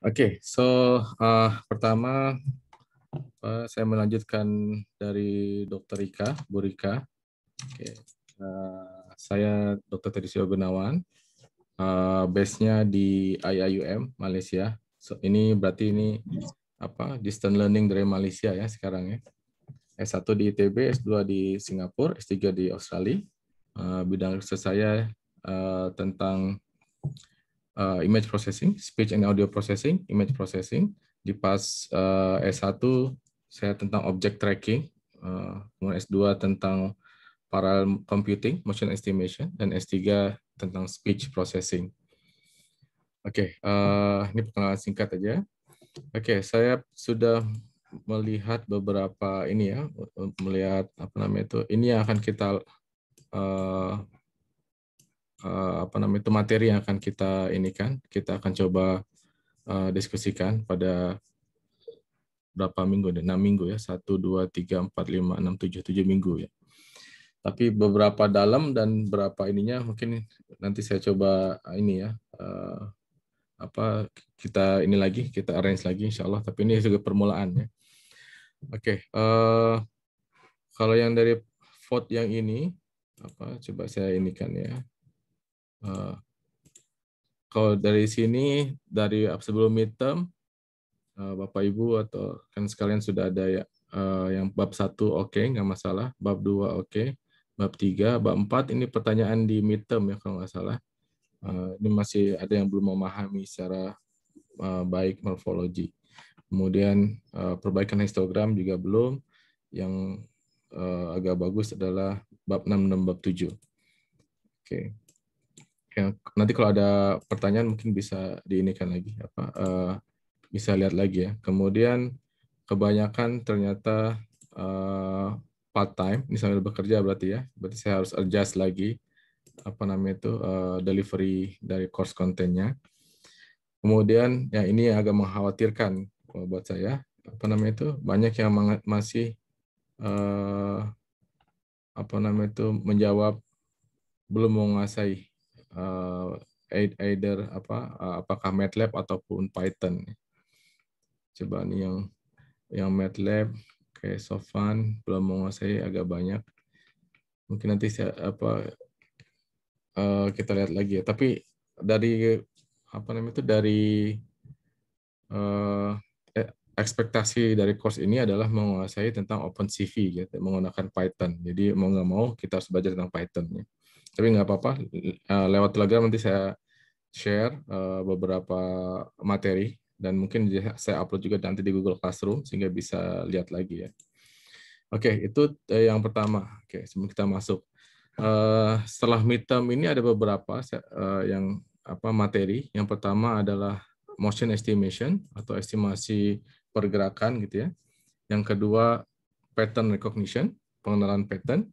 Oke, so uh, pertama uh, saya melanjutkan dari Dr. Rika, Bu Rika. Okay. Uh, eh, saya Dr. Terisio Gunawan, uh, base-nya di IIUM Malaysia. So, ini berarti ini apa distance learning dari Malaysia ya sekarang ya. S1 di ITB, S2 di Singapura, S3 di Australia. Uh, bidang riset saya uh, tentang uh, image processing, speech and audio processing, image processing. Di pas uh, eh, S1 saya tentang object tracking, uh, eh, S2 tentang parallel computing, motion estimation, dan S3 tentang speech processing. Oke, okay, uh, ini perkenalan singkat aja. Oke, okay, saya sudah melihat beberapa ini ya, melihat apa namanya itu, ini yang akan kita uh, Eh, apa namanya itu materi yang akan kita ini kan kita akan coba uh, diskusikan pada berapa minggu deh, enam minggu ya, satu dua tiga empat lima enam tujuh tujuh minggu ya. Tapi beberapa dalam dan berapa ininya mungkin nanti saya coba eh, ini ya, uh, apa kita ini lagi, kita arrange lagi insya Allah, tapi ini juga permulaan ya. Oke, okay, uh, kalau yang dari vote yang ini, apa coba saya ini kan ya, Eh, kalau dari sini, dari sebelum midterm, uh, Bapak Ibu atau kan sekalian sudah ada ya, uh, yang bab satu oke, okay, nggak masalah. Bab dua oke. Okay. Bab tiga bab empat ini pertanyaan di midterm ya kalau nggak salah. Uh, ini masih ada yang belum memahami secara uh, baik morfologi. Kemudian uh, perbaikan histogram juga belum. Yang uh, agak bagus adalah bab 6 dan bab 7. Oke. Okay ya, nanti kalau ada pertanyaan mungkin bisa diinikan lagi apa uh, bisa lihat lagi ya. Kemudian kebanyakan ternyata uh, eh, part time ini sambil bekerja berarti ya. Berarti saya harus adjust lagi apa namanya itu uh, delivery dari course kontennya. Kemudian ya ini yang agak mengkhawatirkan buat saya apa namanya itu banyak yang masih uh, apa namanya itu menjawab belum menguasai uh, either apa uh, apakah MATLAB ataupun Python. Coba nih yang yang MATLAB kayak Sofan belum menguasai agak banyak. Mungkin nanti saya, apa uh, kita lihat lagi ya. Tapi dari apa namanya itu dari uh, ekspektasi dari course ini adalah menguasai tentang OpenCV gitu menggunakan Python. Jadi mau nggak mau kita harus belajar tentang Python. Gitu tapi nggak apa-apa eh, lewat Telegram nanti saya share eh, beberapa materi dan mungkin saya upload juga nanti di Google Classroom sehingga bisa lihat lagi ya. Oke, itu eh, yang pertama. Oke, sebelum kita masuk. setelah midterm ini ada beberapa yang apa materi. Yang pertama adalah motion estimation atau estimasi pergerakan gitu ya. Yang kedua pattern recognition, pengenalan pattern.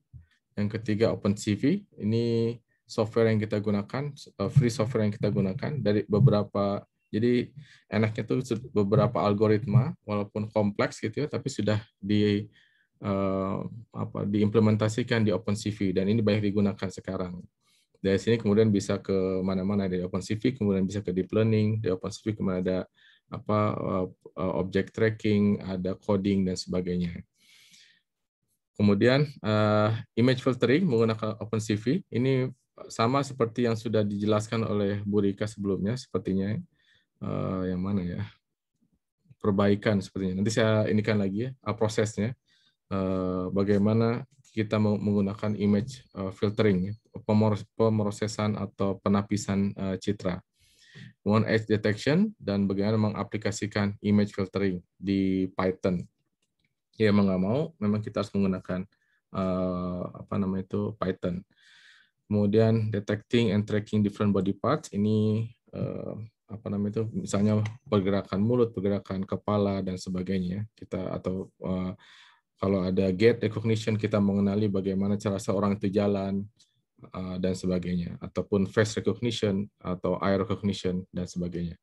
Yang ketiga OpenCV, ini software yang kita gunakan, eh, free software yang kita gunakan dari beberapa jadi enaknya tuh beberapa algoritma walaupun kompleks gitu ya, tapi sudah di uh, apa diimplementasikan di OpenCV dan ini banyak digunakan sekarang. Dari sini kemudian bisa ke mana-mana dari OpenCV, kemudian bisa ke deep learning, dari OpenCV kemudian ada apa eh, object tracking, ada coding dan sebagainya. Kemudian uh, image filtering menggunakan OpenCV ini sama seperti yang sudah dijelaskan oleh Bu Rika sebelumnya sepertinya uh, yang mana ya perbaikan sepertinya. Nanti saya inikan lagi ya eh, prosesnya uh, bagaimana kita menggunakan image filtering pemrosesan atau penapisan uh, citra. One edge detection dan bagaimana mengaplikasikan image filtering di Python ya emang nggak mau memang kita harus menggunakan uh, apa namanya itu Python kemudian detecting and tracking different body parts ini uh, apa namanya itu misalnya pergerakan mulut pergerakan kepala dan sebagainya ya. kita atau uh, kalau ada gait recognition kita mengenali bagaimana cara seorang itu jalan dan sebagainya ataupun face recognition atau eye recognition dan sebagainya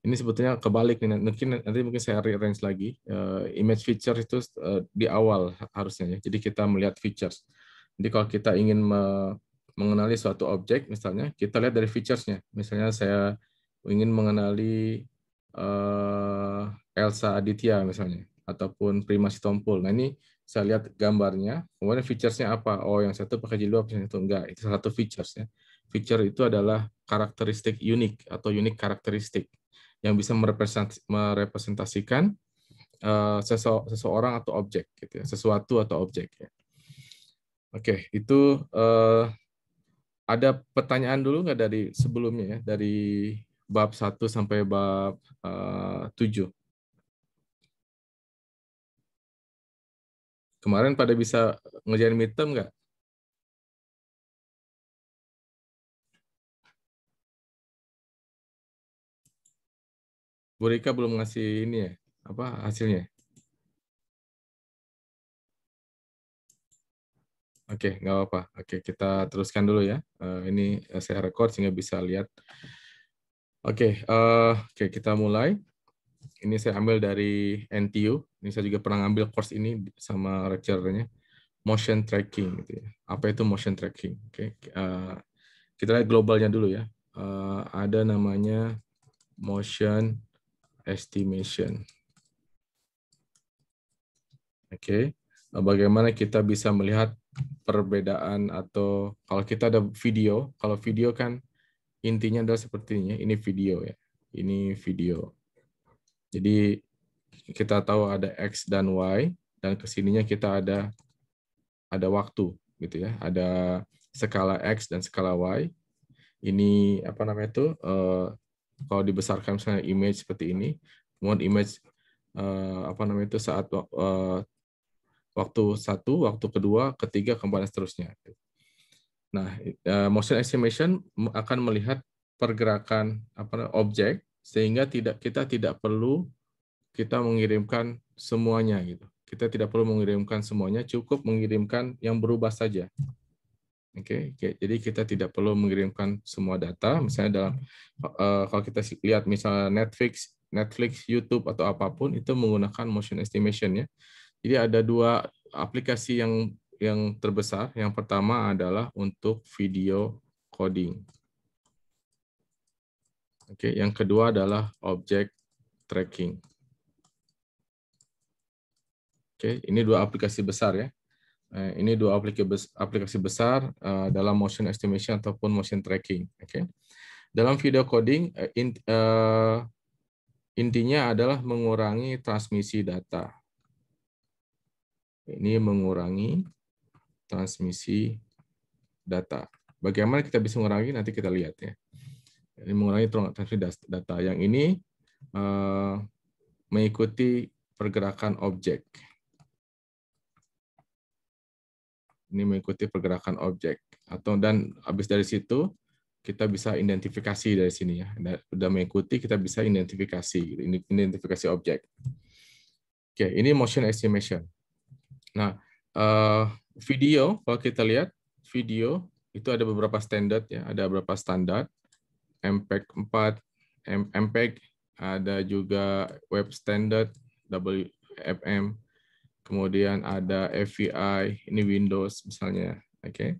ini sebetulnya kebalik nih mungkin nanti mungkin saya rearrange lagi uh, image feature itu uh, di awal harusnya ya jadi kita melihat features jadi kalau kita ingin me mengenali suatu objek misalnya kita lihat dari featuresnya misalnya saya ingin mengenali uh, Elsa Aditya misalnya ataupun Prima Sitompul nah ini saya lihat gambarnya kemudian featuresnya apa oh yang satu pakai jilbab yang satu enggak itu satu features ya feature itu adalah karakteristik unik atau unik karakteristik yang bisa merepresentasikan eh, seseorang atau objek gitu ya, sesuatu atau objek ya. Oke, itu eh, ada pertanyaan dulu nggak dari sebelumnya ya, dari bab 1 sampai bab eh, tujuh 7? Kemarin pada bisa ngejar midterm nggak? Bu belum ngasih ini ya, apa hasilnya? Ya? Oke, okay, nggak apa-apa. Oke, okay, kita teruskan dulu ya. Uh, ini eh, saya record sehingga bisa lihat. Oke, okay, uh, eh, oke okay, kita mulai. Ini saya ambil dari NTU. Ini saya juga pernah ambil course ini sama lecturernya. Motion tracking. Gitu ya. Apa itu motion tracking? Oke, okay, uh, kita lihat globalnya dulu ya. Uh, ada namanya motion estimation. Oke, okay. Nah, bagaimana kita bisa melihat perbedaan atau kalau kita ada video, kalau video kan intinya adalah seperti ini Ini video ya, ini video. Jadi kita tahu ada x dan y dan kesininya kita ada ada waktu gitu ya, ada skala x dan skala y. Ini apa namanya itu eh, kalau dibesarkan misalnya image seperti ini, kemudian image uh, apa namanya itu saat uh, waktu satu, waktu kedua, ketiga, keempat seterusnya. Nah, uh, motion estimation akan melihat pergerakan apa objek sehingga tidak kita tidak perlu kita mengirimkan semuanya gitu. Kita tidak perlu mengirimkan semuanya, cukup mengirimkan yang berubah saja. Oke, okay? jadi kita tidak perlu mengirimkan semua data. Misalnya dalam uh, kalau kita lihat misalnya Netflix, Netflix, YouTube atau apapun itu menggunakan motion estimation ya. Jadi ada dua aplikasi yang yang terbesar. Yang pertama adalah untuk video coding. Oke, okay? yang kedua adalah object tracking. Oke, okay? ini dua aplikasi besar ya. Eh, ini dua aplikasi besar eh, dalam motion estimation ataupun motion tracking. Oke, dalam video coding eh, intinya adalah mengurangi transmisi data. Ini mengurangi transmisi data. Bagaimana kita bisa mengurangi? Nanti kita lihat ya. Ini mengurangi transmisi data. Yang ini mengikuti pergerakan objek. Ini mengikuti pergerakan objek. Atau dan habis dari situ kita bisa identifikasi dari sini ya. udah mengikuti kita bisa identifikasi identifikasi objek. Oke, ini motion estimation. Nah, eh, video kalau kita lihat video itu ada beberapa standar ya, ada beberapa standar MPEG 4, MPEG, ada juga web standard WFM kemudian ada FVI ini Windows misalnya, oke. Okay?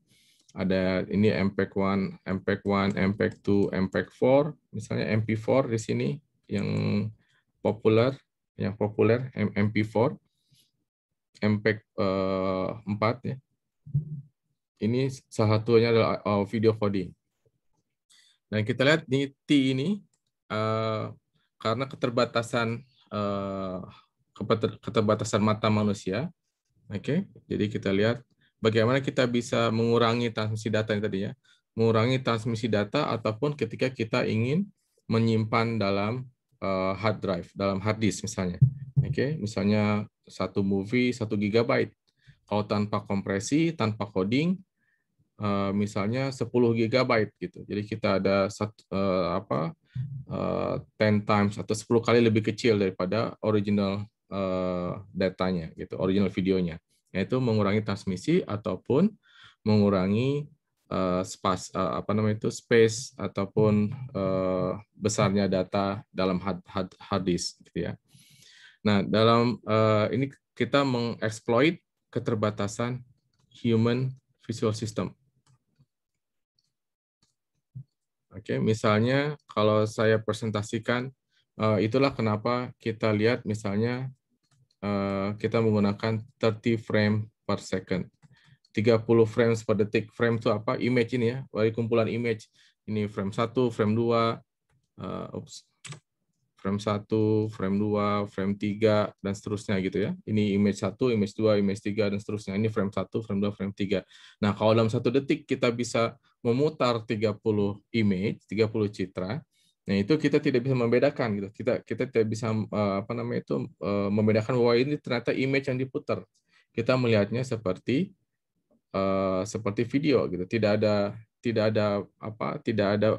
Ada ini MPEG-1, MPEG-1, MPEG-2, MPEG-4, misalnya MP4 di sini yang populer, yang populer MP4, mp 4 ya. Ini salah satunya adalah eh, video coding. Dan kita lihat di T ini, eh, karena keterbatasan eh, keterbatasan mata manusia. Oke, okay? jadi kita lihat bagaimana kita bisa mengurangi transmisi data yang tadinya, mengurangi transmisi data ataupun ketika kita ingin menyimpan dalam eh, hard drive, dalam hard disk misalnya. Oke, okay? misalnya satu movie satu gigabyte. Kalau tanpa kompresi, tanpa coding, eh, misalnya 10 gigabyte gitu. Jadi kita ada satu, eh, apa ten 10 times atau 10 kali lebih kecil daripada original Eh, datanya gitu, original videonya, yaitu mengurangi transmisi ataupun mengurangi uh, spas uh, apa namanya itu space ataupun uh, besarnya data dalam hard, hard, hard disk gitu ya. Nah, dalam uh, ini kita mengeksploit keterbatasan human visual system. Oke, okay, misalnya kalau saya presentasikan, itulah kenapa kita lihat misalnya Eh, kita menggunakan 30 frame per second. 30 frames per detik. Frame itu apa? Image ini ya, dari kumpulan image. Ini frame 1, frame 2, uh, oops. frame 1, frame 2, frame 3, dan seterusnya gitu ya. Ini image 1, image 2, image 3, dan seterusnya. Ini frame 1, frame 2, frame 3. Nah, kalau dalam satu detik kita bisa memutar 30 image, 30 citra, Nah, itu kita tidak bisa membedakan gitu. Kita kita tidak bisa uh, apa namanya itu uh, membedakan bahwa ini ternyata image yang diputar. Kita melihatnya seperti uh, seperti video gitu. Tidak ada tidak ada apa? Tidak ada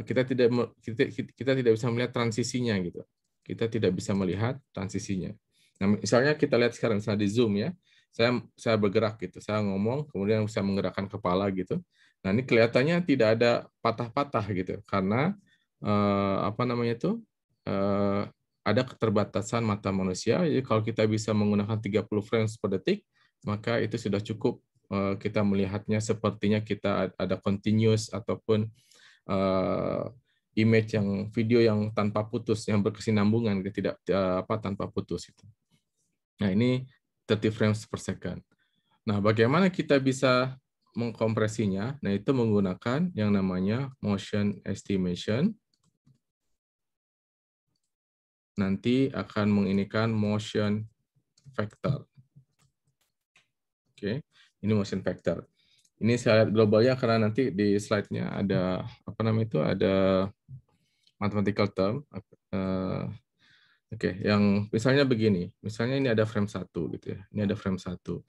kita tidak kita, kita tidak bisa melihat transisinya gitu. Kita tidak bisa melihat transisinya. Nah, misalnya kita lihat sekarang misalnya di Zoom ya. Saya saya bergerak gitu. Saya ngomong kemudian saya menggerakkan kepala gitu. Nah, ini kelihatannya tidak ada patah-patah gitu karena uh, apa namanya itu uh, ada keterbatasan mata manusia. Jadi kalau kita bisa menggunakan 30 frames per detik, maka itu sudah cukup uh, kita melihatnya sepertinya kita ada continuous ataupun uh, image yang video yang tanpa putus, yang berkesinambungan, tidak apa tanpa putus itu. Nah ini 30 frames per second. Nah bagaimana kita bisa mengkompresinya? Nah itu menggunakan yang namanya motion estimation nanti akan menginikan motion vector. Oke, ini motion vector. Ini saya lihat globalnya karena nanti di slide-nya ada apa namanya itu ada mathematical term. Uh, Oke, okay. yang misalnya begini, misalnya ini ada frame satu gitu ya. Ini ada frame satu.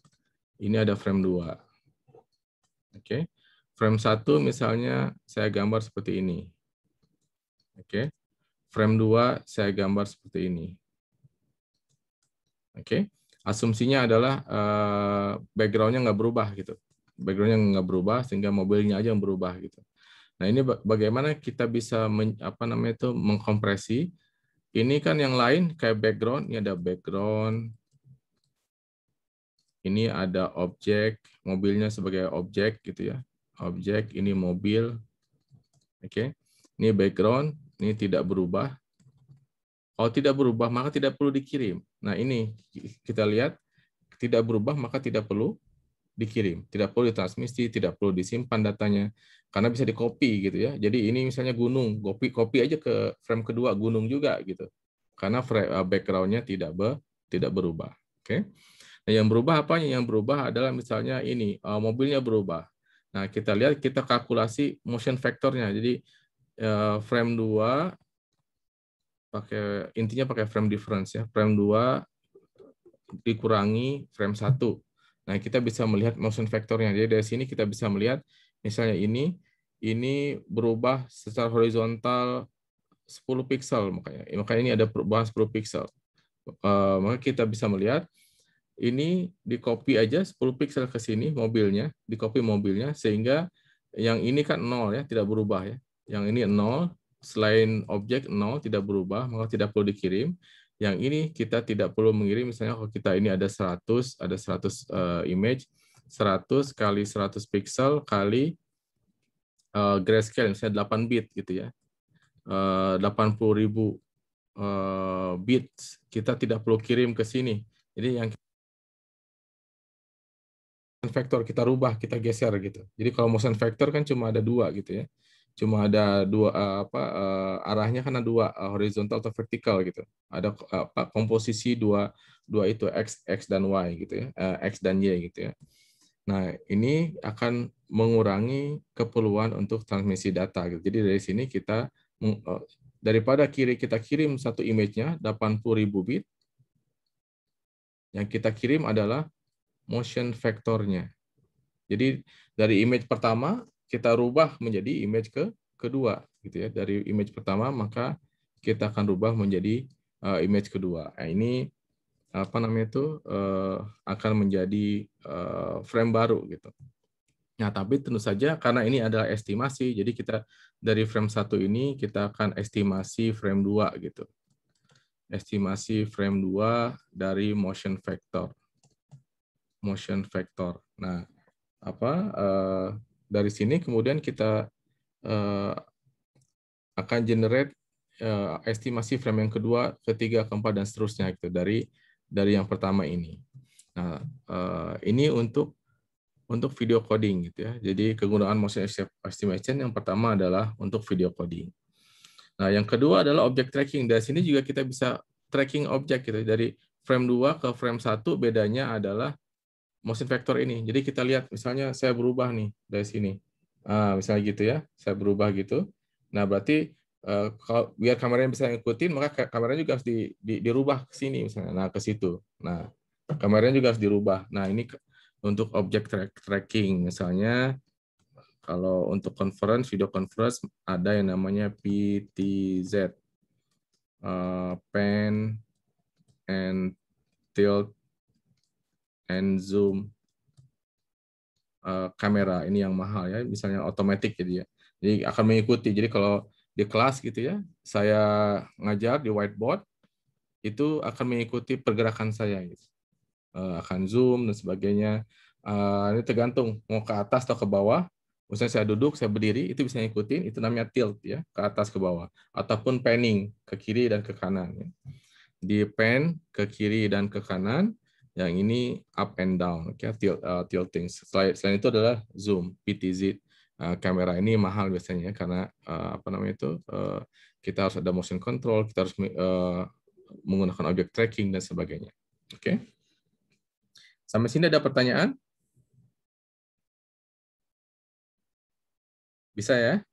Ini ada frame 2. Oke. Okay. Frame satu misalnya saya gambar seperti ini. Oke. Okay frame 2 saya gambar seperti ini. Oke, okay. asumsinya adalah uh, backgroundnya nggak berubah gitu, backgroundnya nggak berubah sehingga mobilnya aja yang berubah gitu. Nah ini bagaimana kita bisa men, apa namanya itu mengkompresi? Ini kan yang lain kayak background, ini ada background, ini ada objek, mobilnya sebagai objek gitu ya, objek, ini mobil, oke, okay. ini background, ini tidak berubah. Kalau tidak berubah, maka tidak perlu dikirim. Nah, ini kita lihat. Tidak berubah, maka tidak perlu dikirim. Tidak perlu ditransmisi, tidak perlu disimpan datanya. Karena bisa dikopi gitu ya. Jadi ini misalnya gunung, copy copy aja ke frame kedua gunung juga gitu. Karena eh, backgroundnya tidak be, tidak berubah. Oke. Okay? Nah, yang berubah apa? Yang berubah adalah misalnya ini, eh, mobilnya berubah. Nah, kita lihat, kita kalkulasi motion factor-nya. Jadi, ya, frame 2 pakai intinya pakai frame difference ya. Frame 2 dikurangi frame 1. Nah, kita bisa melihat motion vektornya. Jadi dari sini kita bisa melihat misalnya ini ini berubah secara horizontal 10 pixel makanya. Makanya ini ada perubahan 10 pixel. Uh, maka kita bisa melihat ini di copy aja 10 pixel ke sini mobilnya, di copy mobilnya sehingga yang ini kan nol ya, tidak berubah ya yang ini nol selain objek nol tidak berubah, maka tidak perlu dikirim. Yang ini kita tidak perlu mengirim, misalnya kalau kita ini ada 100, ada 100 uh, eh, image, 100 kali 100 pixel kali uh, grayscale, misalnya 8 bit gitu ya. Eh, uh, 80 ribu uh, bits, kita tidak perlu kirim ke sini. Jadi yang vektor kita rubah, kita geser gitu. Jadi kalau motion vector kan cuma ada dua gitu ya cuma ada dua eh, apa eh, arahnya karena ada dua eh, horizontal atau vertikal gitu. Ada apa komposisi dua dua itu x x dan y gitu ya, x dan y gitu ya. Nah, ini akan mengurangi keperluan untuk transmisi data gitu. Jadi dari sini kita daripada kiri kita kirim satu image-nya 80.000 bit yang kita kirim adalah motion vektornya. Jadi dari image pertama kita rubah menjadi image ke kedua gitu ya dari image pertama maka kita akan rubah menjadi uh, image kedua nah, ini apa namanya itu uh, akan menjadi uh, frame baru gitu Nah, tapi tentu saja karena ini adalah estimasi, jadi kita dari frame satu ini kita akan estimasi frame 2 gitu. Estimasi frame 2 dari motion vector. Motion vector. Nah, apa uh, dari sini kemudian kita uh, akan generate uh, estimasi frame yang kedua, ketiga, keempat dan seterusnya gitu dari dari yang pertama ini. Nah, uh, ini untuk untuk video coding gitu ya. Jadi kegunaan motion estimation yang pertama adalah untuk video coding. Nah, yang kedua adalah object tracking. Dari sini juga kita bisa tracking objek gitu dari frame 2 ke frame 1 bedanya adalah motion vector ini. Jadi kita lihat misalnya saya berubah nih dari sini. Ah, misalnya gitu ya, saya berubah gitu. Nah, berarti eh, kalau biar kameranya bisa ngikutin, maka kameranya juga harus di, di, dirubah ke sini misalnya. Nah, ke situ. Nah, kameranya juga harus dirubah. Nah, ini untuk objek track, tracking misalnya kalau untuk conference video conference ada yang namanya PTZ uh, eh, pen and tilt and zoom uh, kamera ini yang mahal ya misalnya otomatis jadi gitu ya jadi akan mengikuti jadi kalau di kelas gitu ya saya ngajar di whiteboard itu akan mengikuti pergerakan saya gitu. uh, akan zoom dan sebagainya uh, ini tergantung mau ke atas atau ke bawah misalnya saya duduk saya berdiri itu bisa mengikuti itu namanya tilt ya ke atas ke bawah ataupun panning ke kiri dan ke kanan ya. di pan ke kiri dan ke kanan yang ini up and down, okay, tilt, uh, tilting. Selain, selain itu adalah zoom, PTZ. Uh, kamera ini mahal biasanya ya, karena uh, apa namanya itu uh, kita harus ada motion control, kita harus uh, menggunakan objek tracking dan sebagainya. Oke. Okay? Sampai sini ada pertanyaan? Bisa ya?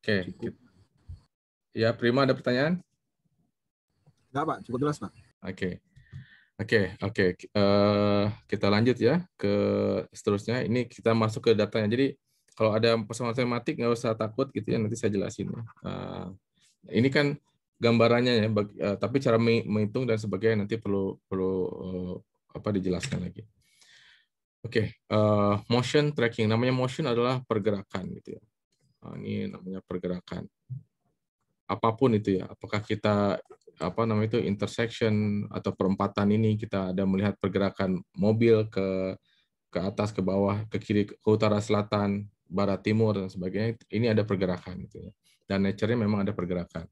Oke. Okay. Ya, Prima ada pertanyaan? Enggak, Pak. Cukup jelas, Pak. Oke. Oke, oke. Eh, kita lanjut ya ke seterusnya. Ini kita masuk ke datanya. Jadi kalau ada persoalan tematik nggak usah takut gitu ya nanti saya jelasin. Uh, ini kan gambarannya ya, bagi, uh, eh, tapi cara menghitung dan sebagainya nanti perlu perlu uh, apa dijelaskan lagi. Oke, okay, uh, motion tracking. Namanya motion adalah pergerakan gitu ya. Uh, ini namanya pergerakan. Apapun itu ya, apakah kita apa namanya itu intersection atau perempatan ini kita ada melihat pergerakan mobil ke ke atas ke bawah ke kiri ke utara selatan barat timur dan sebagainya ini ada pergerakan gitu ya dan nature-nya memang ada pergerakan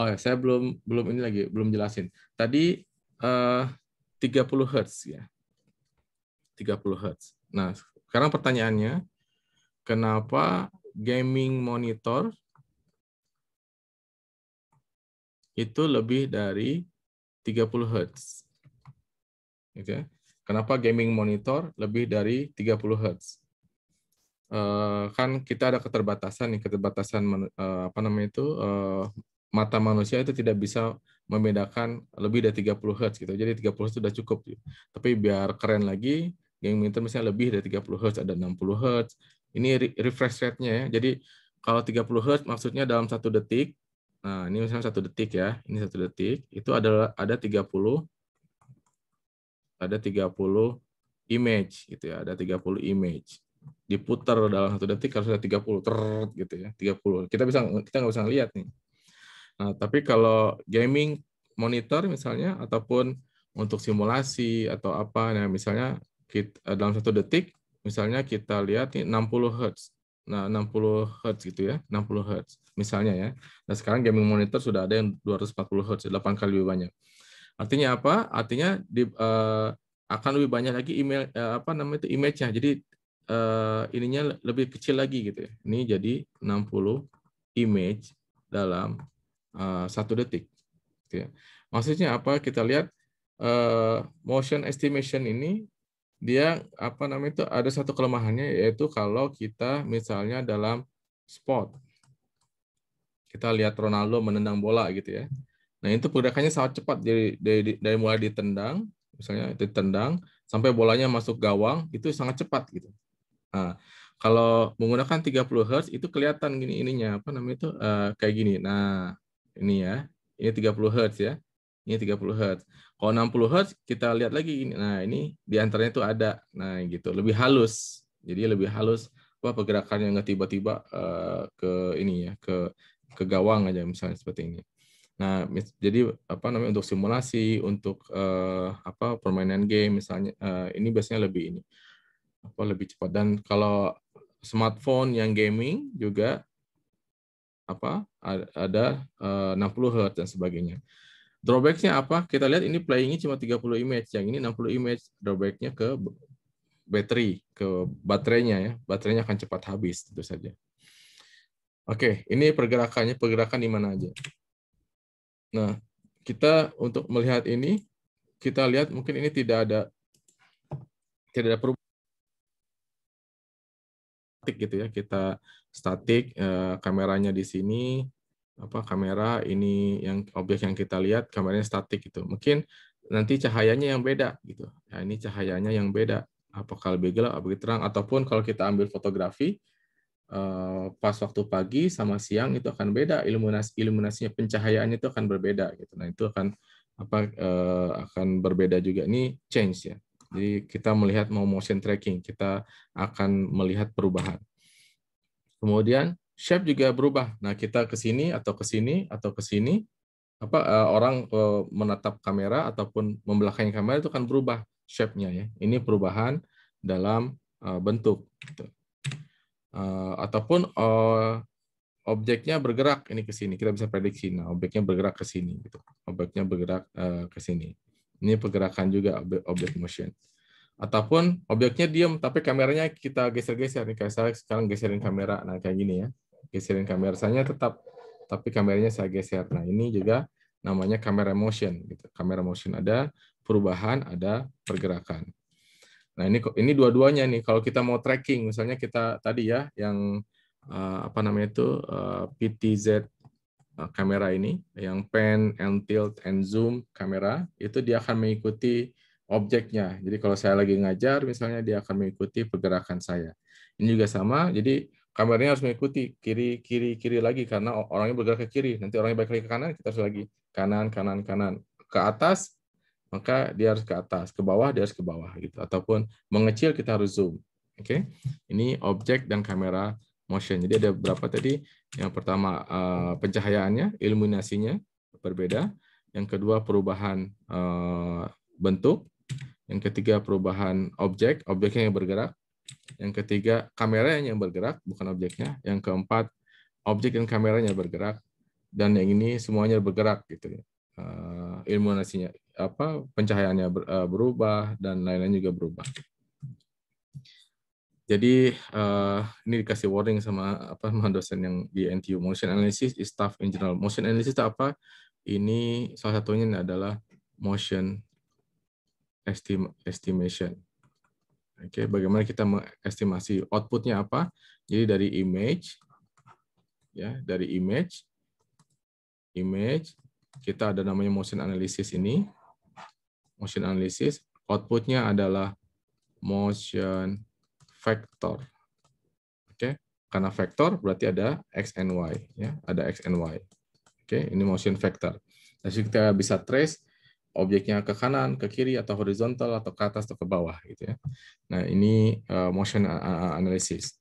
oh ya, saya belum belum ini lagi belum jelasin tadi eh, uh, 30 hertz ya 30 hertz nah sekarang pertanyaannya kenapa gaming monitor itu lebih dari 30 Hz. Gitu ya. Kenapa gaming monitor lebih dari 30 Hz? Uh, kan kita ada keterbatasan nih, keterbatasan uh, apa namanya itu uh, mata manusia itu tidak bisa membedakan lebih dari 30 Hz gitu. Jadi 30 Hz sudah cukup. Gitu. Tapi biar keren lagi, gaming monitor misalnya lebih dari 30 Hz, ada 60 Hz. Ini refresh rate-nya ya. Jadi kalau 30 Hz maksudnya dalam satu detik Nah, ini misalnya satu detik ya. Ini satu detik. Itu adalah ada 30 ada 30 image gitu ya. Ada 30 image. Diputar dalam satu detik harus ada 30 ter gitu ya. 30. Kita bisa kita nggak bisa lihat nih. Nah, tapi kalau gaming monitor misalnya ataupun untuk simulasi atau apa nah misalnya kita, eh, dalam satu detik misalnya kita lihat nih 60 Hz nah 60 Hz gitu ya, 60 Hz misalnya ya. Nah, sekarang gaming monitor sudah ada yang 240 Hz, 8 kali lebih banyak. Artinya apa? Artinya di, uh, akan lebih banyak lagi email uh, apa namanya itu image-nya. Jadi uh, ininya lebih kecil lagi gitu ya. Ini jadi 60 image dalam satu detik. Gitu ya. Maksudnya apa? Kita lihat uh, motion estimation ini dia apa namanya itu ada satu kelemahannya yaitu kalau kita misalnya dalam spot kita lihat Ronaldo menendang bola gitu ya. Nah itu pergerakannya sangat cepat dari dari, dari mulai ditendang misalnya ditendang sampai bolanya masuk gawang itu sangat cepat gitu. Nah, kalau menggunakan 30 Hz itu kelihatan gini ininya apa namanya itu uh, kayak gini. Nah ini ya ini 30 Hz ya ini 30 Hz. Kalau 60 Hz kita lihat lagi ini. nah ini di antaranya itu ada. Nah, gitu. Lebih halus. Jadi lebih halus apa pergerakannya nggak tiba-tiba uh, ke ini ya, ke ke gawang aja misalnya seperti ini. Nah, jadi apa namanya untuk simulasi, untuk uh, apa permainan game misalnya uh, ini biasanya lebih ini apa lebih cepat dan kalau smartphone yang gaming juga apa ada, ada uh, 60 Hz dan sebagainya. Drawbacknya apa? Kita lihat ini playingnya cuma 30 image, yang ini 60 image. Drawbacknya ke battery, ke baterainya ya. Baterainya akan cepat habis tentu saja. Oke, ini pergerakannya, pergerakan di mana aja. Nah, kita untuk melihat ini, kita lihat mungkin ini tidak ada tidak ada perubahan statik gitu ya. Kita statik eh, kameranya di sini, apa kamera ini yang objek yang kita lihat kameranya statik gitu. Mungkin nanti cahayanya yang beda gitu. Ya, ini cahayanya yang beda. Apakah lebih gelap, lebih terang, ataupun kalau kita ambil fotografi eh, pas waktu pagi sama siang itu akan beda iluminasi iluminasinya pencahayaannya itu akan berbeda gitu. Nah itu akan apa eh, akan berbeda juga ini change ya. Jadi kita melihat mau motion tracking kita akan melihat perubahan. Kemudian shape juga berubah. Nah, kita ke sini atau ke sini atau ke sini apa uh, orang uh, menatap kamera ataupun membelakangi kamera itu kan berubah shape-nya ya. Ini perubahan dalam uh, bentuk gitu. Uh, ataupun uh, objeknya bergerak ini ke sini. Kita bisa prediksi nah objeknya bergerak ke sini gitu. Objeknya bergerak uh, ke sini. Ini pergerakan juga objek, objek motion. Ataupun objeknya diam tapi kameranya kita geser-geser nih kayak sekarang geserin kamera nah kayak gini ya geserin kameranya tetap tapi kameranya saya geser. Nah, ini juga namanya kamera motion gitu. Kamera motion ada perubahan, ada pergerakan. Nah, ini ini dua-duanya nih kalau kita mau tracking misalnya kita tadi ya yang eh, apa namanya itu eh, PTZ eh, kamera ini yang pan and tilt and zoom kamera itu dia akan mengikuti objeknya. Jadi kalau saya lagi ngajar misalnya dia akan mengikuti pergerakan saya. Ini juga sama. Jadi Kamarnya harus mengikuti kiri kiri kiri lagi karena orangnya bergerak ke kiri nanti orangnya balik lagi ke kanan kita harus lagi kanan kanan kanan ke atas maka dia harus ke atas ke bawah dia harus ke bawah gitu ataupun mengecil kita harus zoom oke okay? ini objek dan kamera motion jadi ada berapa tadi yang pertama eh, pencahayaannya iluminasinya berbeda yang kedua perubahan eh, bentuk yang ketiga perubahan objek objeknya yang bergerak yang ketiga, kamera yang bergerak, bukan objeknya. Yang keempat, objek dan kameranya bergerak. Dan yang ini semuanya bergerak gitu ya. Uh, apa pencahayaannya ber, uh, berubah dan lain-lain juga berubah. Jadi uh, ini dikasih warning sama apa sama dosen yang di NTU motion analysis is tough in general. Motion analysis apa? Ini salah satunya adalah motion estimation. Oke, okay, bagaimana kita mengestimasi outputnya apa? Jadi dari image, ya, dari image, image, kita ada namanya motion analysis ini, motion analysis, outputnya adalah motion vector. Oke, okay? karena vector berarti ada x and y, ya, ada x and y. Oke, okay? ini motion vector. Jadi kita bisa trace objeknya ke kanan, ke kiri, atau horizontal, atau ke atas, atau ke bawah. gitu ya. Nah, ini uh, motion eh, eh, analysis.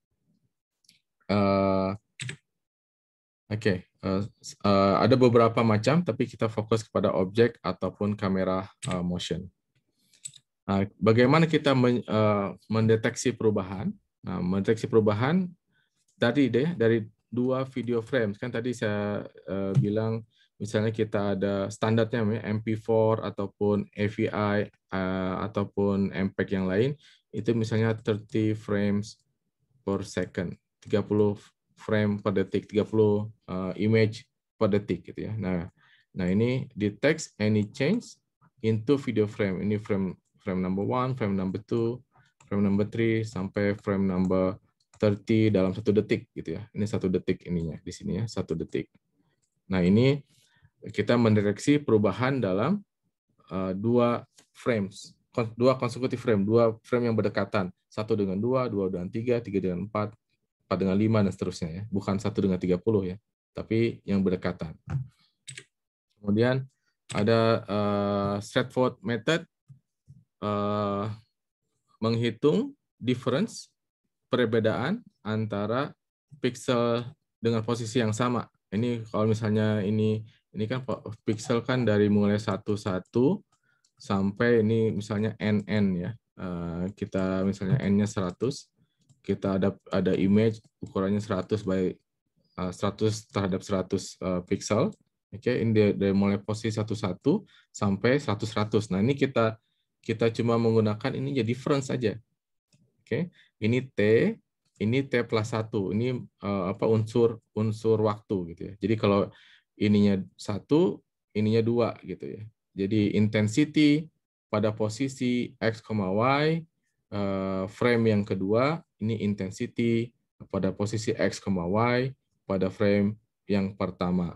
Uh, Oke, okay. uh, uh, ada beberapa macam, tapi kita fokus kepada objek ataupun kamera uh, motion. Uh, bagaimana kita men, uh, mendeteksi perubahan? Nah, mendeteksi perubahan tadi deh dari dua video frame kan tadi saya uh, bilang misalnya kita ada standarnya MP4 ataupun AVI uh, eh, ataupun MPEG yang lain itu misalnya 30 frames per second 30 frame per detik 30 uh, eh, image per detik gitu ya nah nah ini detects any change into video frame ini frame frame number one frame number two frame number three sampai frame number 30 dalam satu detik gitu ya ini satu detik ininya di sini ya satu detik nah ini kita mendeteksi perubahan dalam eh, dua frames, dua konsekutif frame, dua frame yang berdekatan, satu dengan dua, dua dengan tiga, tiga dengan empat, empat dengan lima dan seterusnya ya, bukan satu dengan tiga puluh ya, tapi yang berdekatan. Kemudian ada uh, eh, straightforward method uh, menghitung difference perbedaan antara pixel dengan posisi yang sama. Ini kalau misalnya ini ini kan pixel kan dari mulai satu satu sampai ini misalnya NN ya. Eh, kita misalnya N-nya 100, kita ada ada image ukurannya 100 by 100 eh, terhadap 100 eh, pixel. Oke, okay, ini dari, mulai posisi satu satu sampai 100 100. Nah, ini kita kita cuma menggunakan ini jadi difference aja. Oke, okay. ini T, ini T plus satu Ini apa unsur unsur waktu gitu ya. Jadi kalau ininya satu, ininya dua gitu ya. Jadi intensity pada posisi x, y, eh, frame yang kedua ini intensity pada posisi x, y pada frame yang pertama.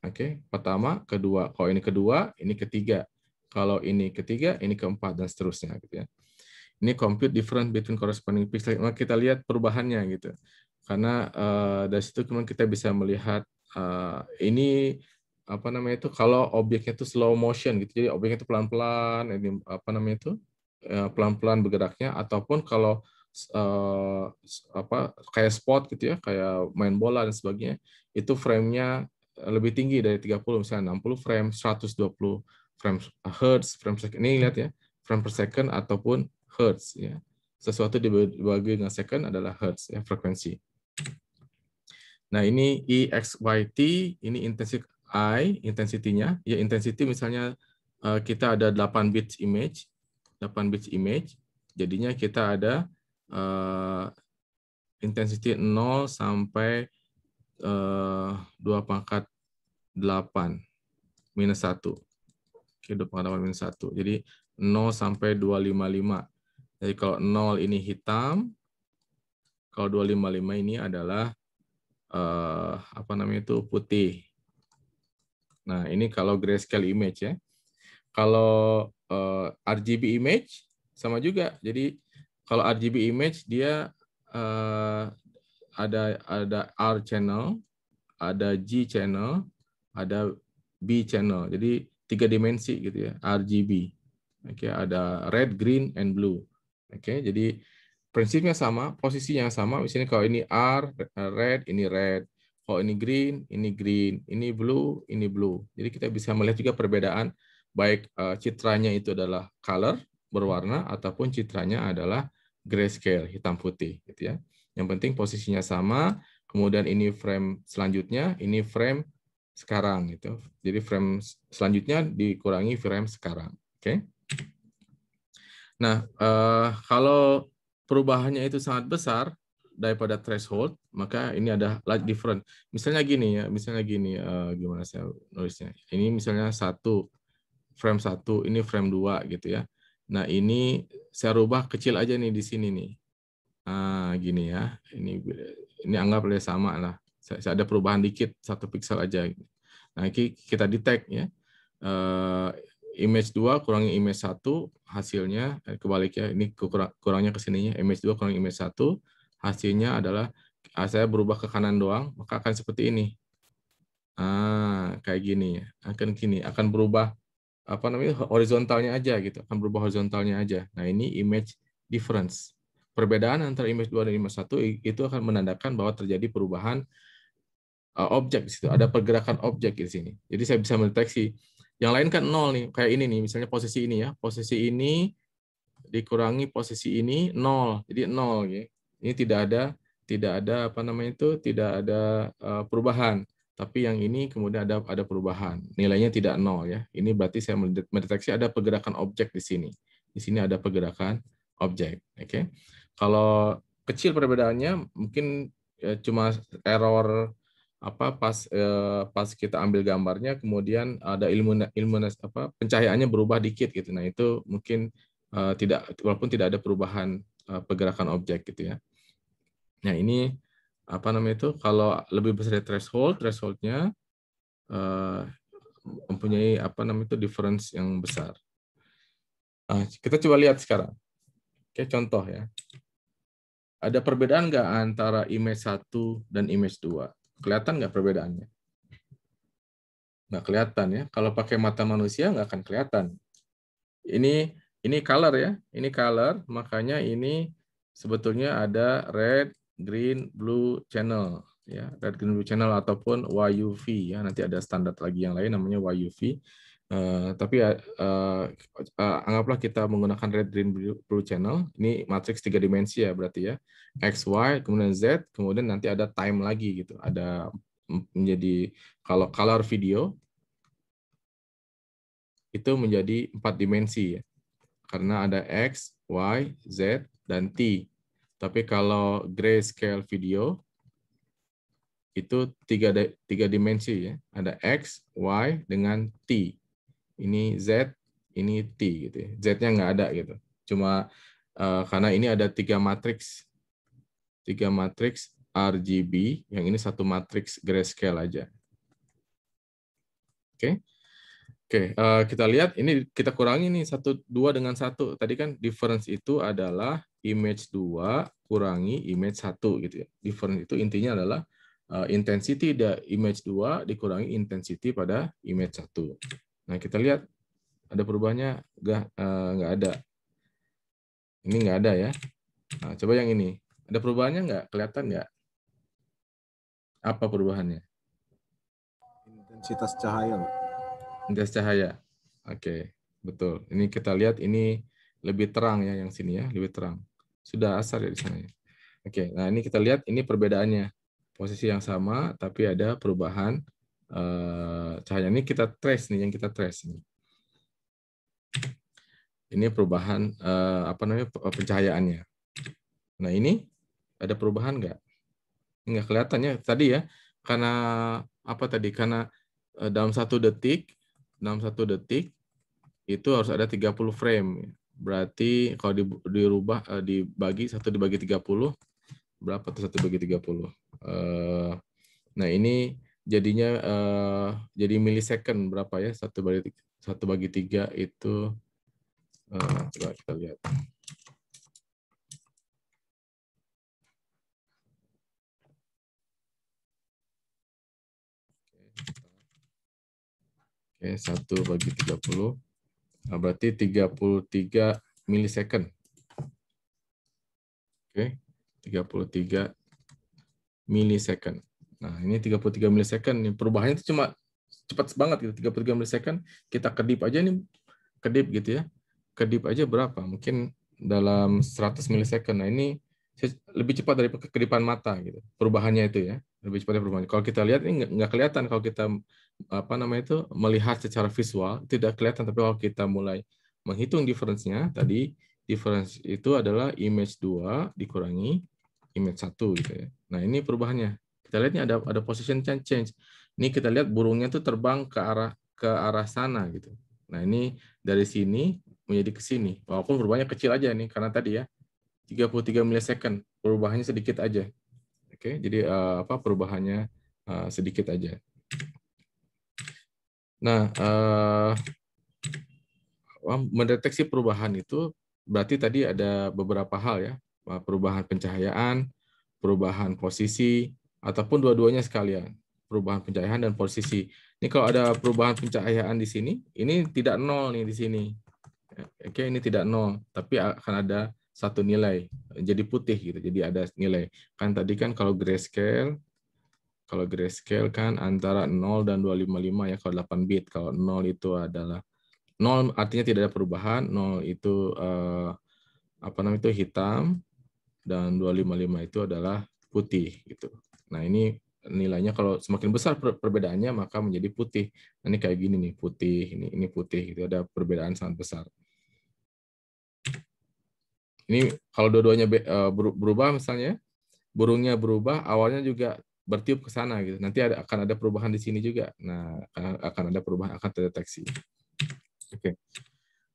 Oke, okay? pertama, kedua. Kalau ini kedua, ini ketiga. Kalau ini ketiga, ini keempat dan seterusnya gitu ya. Ini compute difference between corresponding pixel. Nah, kita lihat perubahannya gitu. Karena uh, dari situ kemudian kita bisa melihat Eh, ini apa namanya itu kalau objeknya itu slow motion gitu jadi objeknya itu pelan-pelan ini apa namanya itu eh, pelan-pelan bergeraknya ataupun kalau uh, apa kayak spot gitu ya kayak main bola dan sebagainya itu framenya lebih tinggi dari 30 misalnya 60 frame 120 frame hertz frame second ini lihat ya frame per second ataupun hertz ya sesuatu dibagi dengan second adalah hertz ya frekuensi Nah, ini EXYT, ini intensif I, intensitinya. Ya, intensity misalnya eh, kita ada 8 bits image, 8 bits image. Jadinya kita ada uh, intensity 0 sampai uh, eh, 2 pangkat 8 minus 1. Oke, 2 pangkat 8 minus 1. Jadi 0 sampai 255. Jadi kalau 0 ini hitam, kalau 255 ini adalah uh, apa namanya itu putih. Nah, ini kalau grayscale image ya. Kalau uh, eh, RGB image sama juga. Jadi kalau RGB image dia uh, ada ada R channel, ada G channel, ada B channel. Jadi tiga dimensi gitu ya, RGB. Oke, okay, ada red, green, and blue. Oke, okay, jadi prinsipnya sama, posisinya sama. Misalnya kalau ini R, red, ini red. Kalau ini green, ini green. Ini blue, ini blue. Jadi kita bisa melihat juga perbedaan baik eh, citranya itu adalah color berwarna ataupun citranya adalah grayscale hitam putih gitu ya. Yang penting posisinya sama, kemudian ini frame selanjutnya, ini frame sekarang gitu. Jadi frame selanjutnya dikurangi frame sekarang, oke. Okay? Nah, eh, kalau perubahannya itu sangat besar daripada threshold, maka ini ada light different. Misalnya gini ya, misalnya gini, uh, gimana saya nulisnya? Ini misalnya satu frame satu, ini frame dua gitu ya. Nah ini saya rubah kecil aja nih di sini nih. Uh, gini ya, ini ini anggap anggaplah sama lah. Saya, saya ada perubahan dikit satu pixel aja. Nah, ini kita detect ya. Eh, image 2 kurangi image 1 hasilnya eh, kebaliknya ini kurangnya ke sininya image 2 kurangi image 1 hasilnya adalah ah, saya berubah ke kanan doang maka akan seperti ini. Ah, kayak gini ya. Akan gini, akan berubah apa namanya? horizontalnya aja gitu. Akan berubah horizontalnya aja. Nah, ini image difference. Perbedaan antara image 2 dan image 1 itu akan menandakan bahwa terjadi perubahan eh, objek di situ. Ada pergerakan objek di sini. Jadi saya bisa mendeteksi yang lain kan nol nih, kayak ini nih, misalnya posisi ini ya, posisi ini dikurangi posisi ini nol, jadi nol. ya Ini tidak ada, tidak ada apa namanya itu, tidak ada uh, perubahan. Tapi yang ini kemudian ada ada perubahan, nilainya tidak nol ya. Ini berarti saya mendeteksi ada pergerakan objek di sini. Di sini ada pergerakan objek. Oke, okay? kalau kecil perbedaannya mungkin ya, cuma error apa pas eh, pas kita ambil gambarnya kemudian ada ilmu ilmu apa pencahayaannya berubah dikit gitu nah itu mungkin eh, tidak walaupun tidak ada perubahan eh, pergerakan objek gitu ya nah ini apa namanya itu kalau lebih besar dari threshold thresholdnya eh, mempunyai apa namanya itu difference yang besar nah, kita coba lihat sekarang oke contoh ya ada perbedaan nggak antara image 1 dan image 2? Kelihatan nggak perbedaannya? Nggak kelihatan ya. Kalau pakai mata manusia nggak akan kelihatan. Ini ini color ya. Ini color, makanya ini sebetulnya ada red, green, blue channel ya. Red, green, blue channel ataupun YUV ya. Nanti ada standar lagi yang lain namanya YUV. Eh, tapi uh, uh, anggaplah kita menggunakan red, green, blue channel. Ini matriks tiga dimensi ya berarti ya. X, Y, kemudian Z, kemudian nanti ada time lagi gitu. Ada menjadi kalau color video itu menjadi empat dimensi ya. Karena ada X, Y, Z, dan T. Tapi kalau grayscale video itu tiga, tiga dimensi ya. Ada X, Y, dengan T ini Z, ini T gitu. Ya. Z-nya nggak ada gitu. Cuma uh, karena ini ada tiga matriks. Tiga matriks RGB, yang ini satu matriks grayscale aja. Oke. Okay. Oke, okay, uh, eh, kita lihat ini kita kurangi nih satu dua dengan satu. Tadi kan difference itu adalah image 2 kurangi image 1 gitu ya. Difference itu intinya adalah uh, intensity dari image 2 dikurangi intensity pada image 1. Nah, kita lihat ada perubahannya nggak nggak eh, ada. Ini nggak ada ya. Nah, coba yang ini. Ada perubahannya nggak? Kelihatan nggak? Apa perubahannya? Intensitas cahaya. Intensitas cahaya. Oke, betul. Ini kita lihat ini lebih terang ya yang sini ya, lebih terang. Sudah asar ya di sana ya. Oke, nah ini kita lihat ini perbedaannya. Posisi yang sama tapi ada perubahan Eh, cahaya ini kita trace nih yang kita trace ini. Ini perubahan eh, apa namanya eh, pencahayaannya. Nah ini ada perubahan nggak? Nggak kelihatannya tadi ya karena apa tadi karena dalam satu detik dalam satu detik itu harus ada 30 frame. Berarti kalau di, dirubah dibagi satu dibagi 30 berapa tuh satu bagi 30? Nah ini jadinya uh, jadi milisecond berapa ya satu bagi satu bagi tiga itu uh, coba kita lihat Oke, satu bagi tiga puluh nah, berarti tiga puluh tiga milisecond. Oke, tiga puluh tiga milisecond. Nah, ini 33 milisecond nih. Perubahannya itu cuma cepat banget gitu. 33 milisecond kita kedip aja nih kedip gitu ya. Kedip aja berapa? Mungkin dalam 100 milisecond. Nah, ini lebih cepat dari kedipan mata gitu. Perubahannya itu ya, lebih cepat dari perubahannya Kalau kita lihat ini nggak kelihatan kalau kita apa namanya itu melihat secara visual tidak kelihatan tapi kalau kita mulai menghitung difference-nya tadi difference itu adalah image 2 dikurangi image 1 gitu ya. Nah, ini perubahannya kita lihat ini ada ada position change. Ini kita lihat burungnya tuh terbang ke arah ke arah sana gitu. Nah, ini dari sini menjadi ke sini. Walaupun perubahannya kecil aja nih karena tadi ya 33 milisecond. Perubahannya sedikit aja. Oke, jadi eh, apa perubahannya eh, sedikit aja. Nah, uh, mendeteksi perubahan itu berarti tadi ada beberapa hal ya, perubahan pencahayaan, perubahan posisi, ataupun dua-duanya sekalian perubahan pencahayaan dan posisi. Ini kalau ada perubahan pencahayaan di sini, ini tidak nol nih di sini. Oke, ini tidak nol, tapi akan ada satu nilai jadi putih gitu. Jadi ada nilai. Kan tadi kan kalau grayscale kalau grayscale kan antara 0 dan 255 ya kalau 8 bit. Kalau 0 itu adalah 0 artinya tidak ada perubahan, 0 itu eh, apa namanya itu hitam dan 255 itu adalah putih gitu. Nah, ini nilainya kalau semakin besar perbedaannya maka menjadi putih. Nah, ini kayak gini nih, putih, ini ini putih itu ada perbedaan sangat besar. Ini kalau dua-duanya eh, berubah misalnya, burungnya berubah, awalnya juga bertiup ke sana gitu. Nanti ada akan ada perubahan di sini juga. Nah, akan ada perubahan akan terdeteksi. Oke. Okay.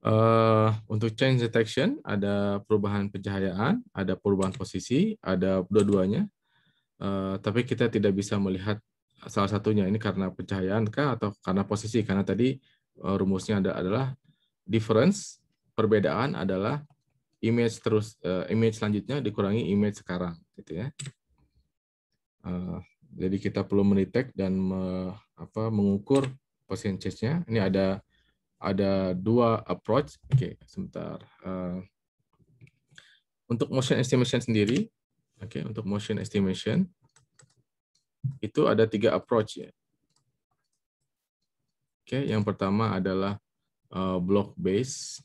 Uh, eh, untuk change detection ada perubahan pencahayaan, ada perubahan posisi, ada dua-duanya, Eh, tapi kita tidak bisa melihat salah satunya ini karena pencahayaan kah atau karena posisi karena tadi uh, rumusnya ada adalah difference perbedaan adalah image terus uh, image selanjutnya dikurangi image sekarang gitu ya uh, jadi kita perlu mendetek dan me, apa mengukur percentage nya ini ada ada dua approach oke okay, sebentar uh, untuk motion estimation sendiri Oke, okay, untuk motion estimation itu ada tiga approach ya. Oke, okay, yang pertama adalah uh, block base.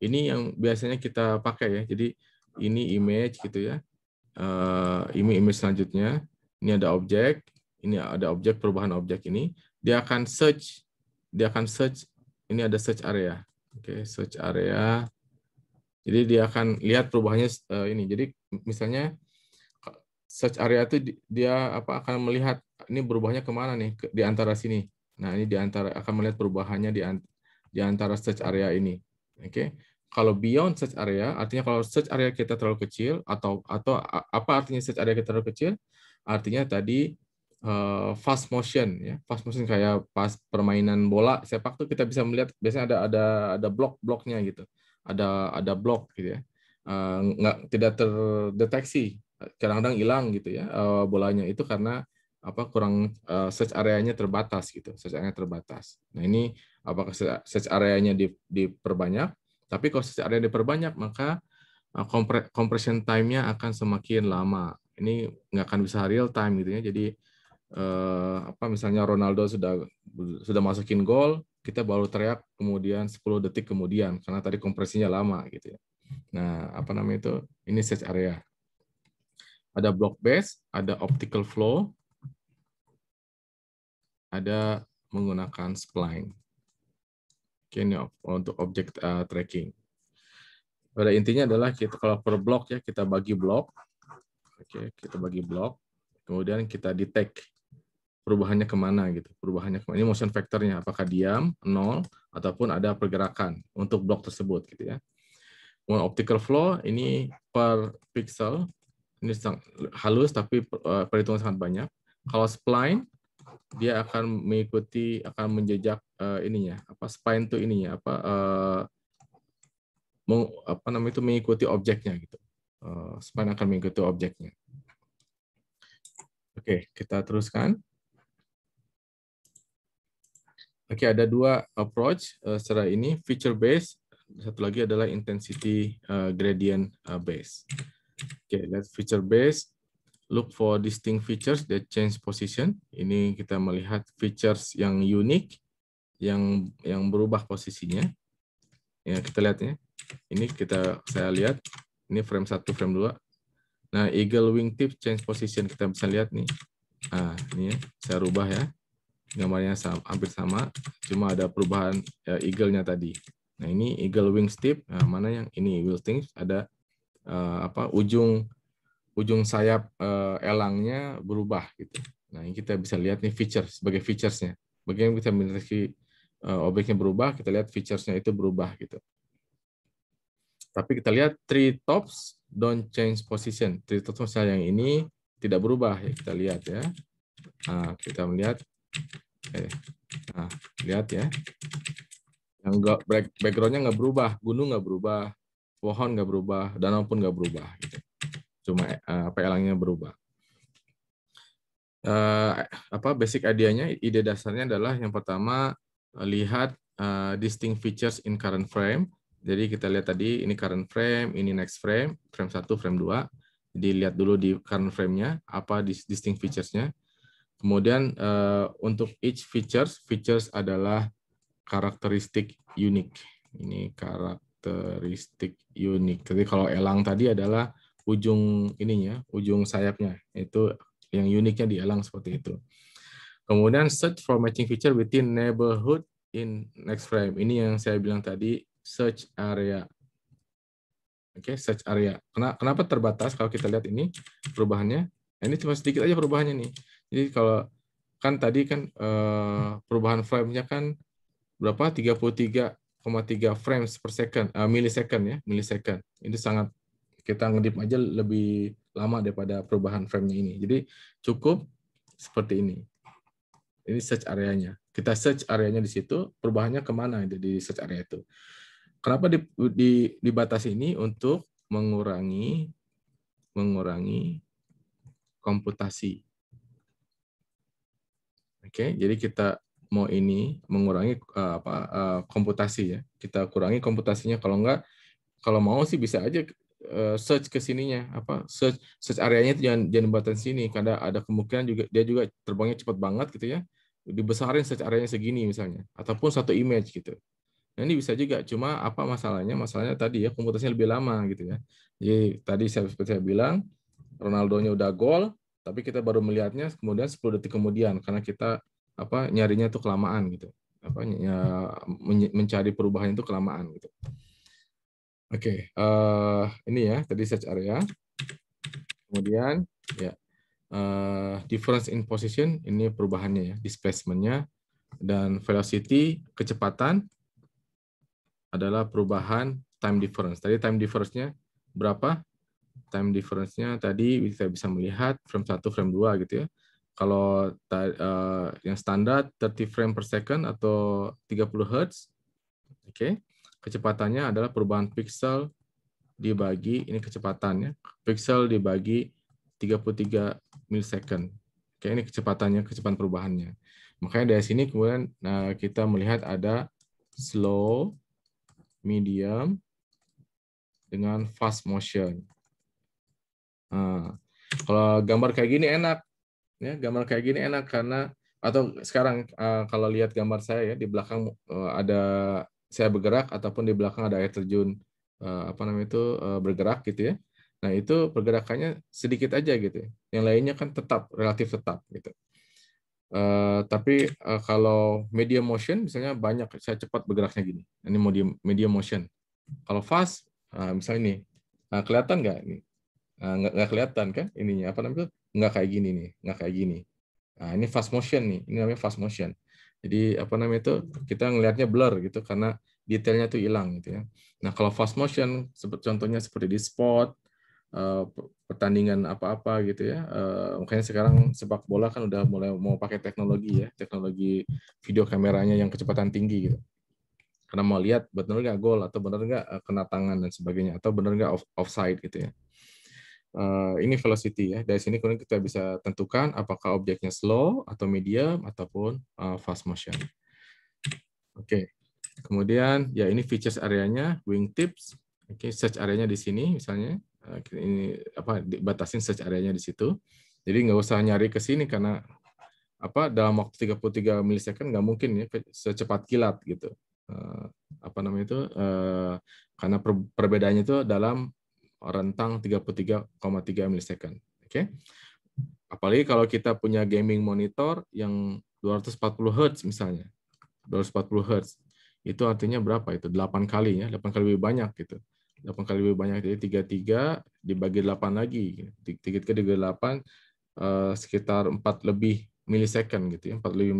Ini yang biasanya kita pakai ya. Jadi ini image gitu ya. Uh, ini image selanjutnya. Ini ada objek. Ini ada objek perubahan objek ini. Dia akan search. Dia akan search. Ini ada search area. Oke, okay, search area jadi dia akan lihat perubahannya uh, ini. Jadi misalnya search area itu dia apa akan melihat ini berubahnya kemana nih di antara sini. Nah ini di antara akan melihat perubahannya di, di antara search area ini. Oke. Okay? Kalau beyond search area, artinya kalau search area kita terlalu kecil atau atau apa artinya search area kita terlalu kecil? Artinya tadi eh, fast motion ya fast motion kayak pas permainan bola sepak tuh kita bisa melihat biasanya ada ada ada blok bloknya gitu ada ada blok gitu ya eh, nggak tidak terdeteksi kadang-kadang hilang gitu ya eh, bolanya itu karena apa kurang uh, search areanya terbatas gitu search areanya terbatas nah ini apakah search areanya di, diperbanyak tapi kalau search area diperbanyak maka compression time-nya akan semakin lama ini nggak akan bisa real time gitu ya jadi apa misalnya Ronaldo sudah sudah masukin gol kita baru teriak kemudian 10 detik kemudian karena tadi kompresinya lama gitu ya. Nah, apa namanya itu? Ini search area. Ada block base, ada optical flow, ada menggunakan spline. Oke, ini untuk object uh, tracking. Pada intinya adalah kita kalau per blok ya kita bagi blok. Oke, kita bagi blok. Kemudian kita detect perubahannya kemana gitu perubahannya kemana. ini motion vectornya apakah diam nol ataupun ada pergerakan untuk blok tersebut gitu ya kemudian optical flow ini per pixel ini halus tapi eh, perhitungan sangat banyak kalau spline dia akan mengikuti akan menjejak uh, ininya apa spline tuh ininya apa uh, meng, apa namanya itu mengikuti objeknya gitu uh, spline akan mengikuti objeknya oke okay, kita teruskan Oke, okay, ada dua approach uh, secara ini, feature base satu lagi adalah intensity uh, gradient uh, based. Oke, okay, let's feature base Look for distinct features that change position. Ini kita melihat features yang unik yang yang berubah posisinya. Ya, kita lihat ya. Ini kita saya lihat ini frame 1, frame 2. Nah, eagle wing tip change position kita bisa lihat nih. Ah, ini ya, saya rubah ya gambarnya sama, hampir sama, cuma ada perubahan uh, eagle-nya tadi. Nah ini eagle wing tip, nah, mana yang ini eagle wings ada uh, apa ujung ujung sayap uh, elangnya berubah gitu. Nah ini kita bisa lihat nih features sebagai featuresnya. Bagaimana kita memiliki uh, objeknya berubah, kita lihat featuresnya itu berubah gitu. Tapi kita lihat three tops don't change position. Three tops misalnya yang ini tidak berubah ya kita lihat ya. Nah, kita melihat eh nah lihat ya yang nggak backgroundnya nggak berubah gunung nggak berubah pohon nggak berubah danau pun nggak berubah gitu. cuma uh, elangnya berubah uh, apa basic idenya ide dasarnya adalah yang pertama lihat uh, distinct features in current frame jadi kita lihat tadi ini current frame, ini next frame, frame 1, frame 2. dilihat dulu di current frame-nya, apa distinct features-nya. Kemudian uh, untuk each features, features adalah karakteristik unik. Ini karakteristik unik. Jadi kalau elang tadi adalah ujung ininya, ujung sayapnya. Itu yang uniknya di elang seperti itu. Kemudian search for matching feature within neighborhood in next frame. Ini yang saya bilang tadi search area. Oke, okay, search area. Kenapa terbatas kalau kita lihat ini perubahannya? ini cuma sedikit aja perubahannya nih jadi kalau kan tadi kan uh, perubahan frame-nya kan berapa? 33,3 frames per second, uh, eh, milisecond ya, milisecond. Ini sangat kita ngedip aja lebih lama daripada perubahan frame-nya ini. Jadi cukup seperti ini. Ini search areanya. Kita search areanya di situ, perubahannya kemana di search area itu. Kenapa di, di, dibatasi ini untuk mengurangi mengurangi komputasi Oke, okay? jadi kita mau ini mengurangi uh, apa uh, komputasi ya. Kita kurangi komputasinya kalau enggak kalau mau sih bisa aja uh, search ke sininya apa search search areanya itu jangan jangan batas sini karena ada kemungkinan juga dia juga terbangnya cepat banget gitu ya. Dibesarin search areanya segini misalnya ataupun satu image gitu. Nah, ini bisa juga, cuma apa masalahnya? Masalahnya tadi ya komputasinya lebih lama gitu ya. Jadi tadi saya, seperti saya bilang, nya udah gol, tapi kita baru melihatnya kemudian 10 detik kemudian karena kita apa nyarinya itu kelamaan gitu apa ya, mencari perubahan itu kelamaan gitu oke okay, uh, eh, ini ya tadi search area kemudian ya uh, difference in position ini perubahannya ya displacementnya dan velocity kecepatan adalah perubahan time difference tadi time difference-nya berapa time difference-nya tadi kita bisa melihat frame 1 frame 2 gitu ya. Kalau uh, yang standar 30 frame per second atau 30 hertz, Oke. Okay. Kecepatannya adalah perubahan pixel dibagi ini kecepatannya. Pixel dibagi 33 milisecond. Oke, okay, ini kecepatannya, kecepatan perubahannya. Makanya dari sini kemudian nah, kita melihat ada slow, medium, dengan fast motion kalau gambar kayak gini enak, ya gambar kayak gini enak karena atau sekarang eh, kalau lihat gambar saya ya di belakang eh, ada saya bergerak ataupun di belakang ada air terjun eh, apa namanya itu bergerak gitu ya. Nah itu pergerakannya sedikit aja gitu. Ya. Yang lainnya kan tetap relatif tetap gitu. Uh, tapi uh, kalau media motion misalnya banyak saya cepat bergeraknya gini ini media media motion kalau fast uh, misalnya ini uh, kelihatan nggak ini Ah, nggak nah, kelihatan kan ininya apa namanya nggak kayak gini nih nggak kayak gini nah ini fast motion nih ini namanya fast motion jadi apa namanya itu kita ngelihatnya blur gitu karena detailnya tuh hilang gitu ya nah kalau fast motion seperti contohnya seperti di sport eh, pertandingan apa-apa gitu ya eh, makanya sekarang sepak bola kan udah mulai mau pakai teknologi ya teknologi video kameranya yang kecepatan tinggi gitu karena mau lihat benar nggak gol atau benar nggak eh, kena tangan dan sebagainya atau benar nggak off offside gitu ya Eh, ini velocity ya. Dari sini kemudian kita bisa tentukan apakah objeknya slow atau medium ataupun eh, fast motion. Oke. Okay. Kemudian ya ini features areanya, wingtips. Oke, okay, search areanya di sini misalnya. Eh, ini apa batasin search areanya di situ. Jadi nggak usah nyari ke sini karena apa dalam waktu 33 milisecond nggak mungkin ya secepat kilat gitu. apa namanya itu karena perbedaannya itu dalam rentang 33,3 milisecond. Oke. Okay? Apalagi kalau kita punya gaming monitor yang 240 Hz misalnya. 240 Hz. Itu artinya berapa itu? 8 kali ya, 8 kali lebih banyak gitu. 8 kali lebih banyak jadi 33 dibagi 8 lagi. 33 dibagi 8 eh, sekitar 4 lebih milisecond gitu ya, 4 lebih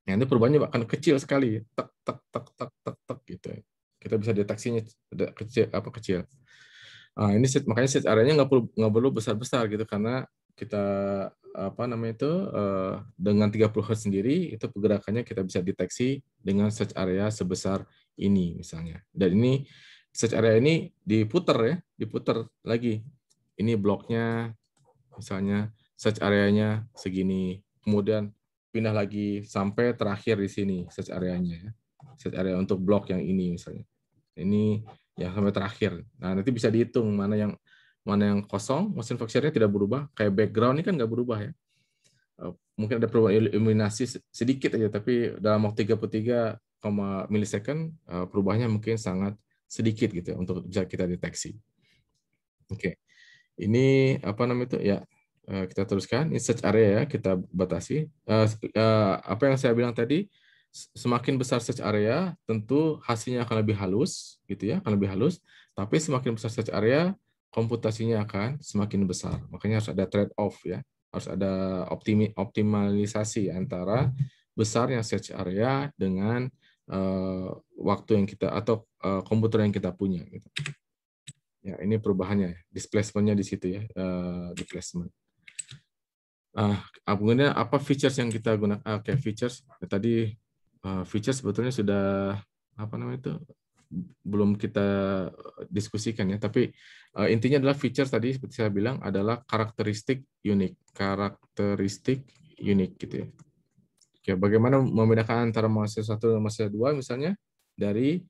Nah, ini perubahannya akan kecil sekali, tek tek tek tek tek tek gitu. Ya kita bisa deteksinya kecil apa kecil. Nah, ini makanya set areanya nggak perlu nggak perlu besar-besar gitu karena kita apa namanya itu eh, dengan 30 Hz sendiri itu pergerakannya kita bisa deteksi dengan search area sebesar ini misalnya. Dan ini search area ini diputer ya, diputer lagi. Ini bloknya misalnya search areanya segini. Kemudian pindah lagi sampai terakhir di sini search areanya ya set area untuk blok yang ini misalnya. Ini yang sampai terakhir. Nah, nanti bisa dihitung mana yang mana yang kosong, motion factor tidak berubah, kayak background ini kan nggak berubah ya. Eh, mungkin ada perubahan iluminasi sedikit aja, tapi dalam waktu 33 milisecond eh, perubahannya mungkin sangat sedikit gitu ya, untuk bisa kita deteksi. Oke. Okay. Ini apa namanya itu? Ya, eh, kita teruskan. Ini search area ya, kita batasi. apa yang saya bilang tadi, semakin besar search area, tentu hasilnya akan lebih halus, gitu ya, akan lebih halus. Tapi semakin besar search area, komputasinya akan semakin besar. Makanya harus ada trade off ya, harus ada optimi optimalisasi antara besarnya search area dengan uh, waktu yang kita atau uh, komputer yang kita punya. Gitu. Ya, ini perubahannya, displacementnya di situ ya, uh, displacement. Ah, uh, apa features yang kita gunakan? Ah, oke, okay, features ya, tadi uh, eh, feature sebetulnya sudah apa namanya itu belum kita diskusikan ya, tapi uh, intinya adalah feature tadi seperti saya bilang adalah karakteristik unik, karakteristik unik gitu ya. Oke, ya, bagaimana membedakan antara mahasiswa satu dan mahasiswa dua misalnya dari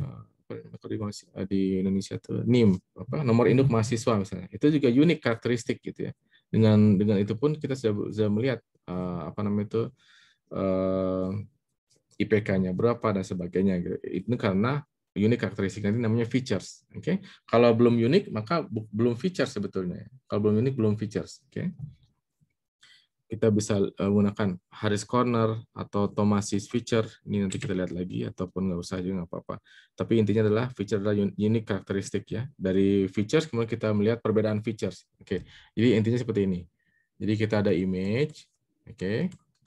uh, di Indonesia itu NIM apa nomor induk mahasiswa misalnya itu juga unik karakteristik gitu ya dengan dengan itu pun kita sudah, sudah melihat uh, apa namanya itu uh, IPK-nya berapa dan sebagainya. Gitu. Itu karena unik karakteristik nanti namanya features. Oke, okay? kalau belum unik maka belum features sebetulnya. Kalau belum unik belum features. Oke, okay? kita bisa menggunakan eh, gunakan Harris Corner atau Thomas's feature. Ini nanti kita lihat lagi ataupun nggak usah juga nggak apa-apa. Tapi intinya adalah feature adalah unik karakteristik ya. Dari features kemudian kita melihat perbedaan features. Oke, okay? jadi intinya seperti ini. Jadi kita ada image, oke, okay?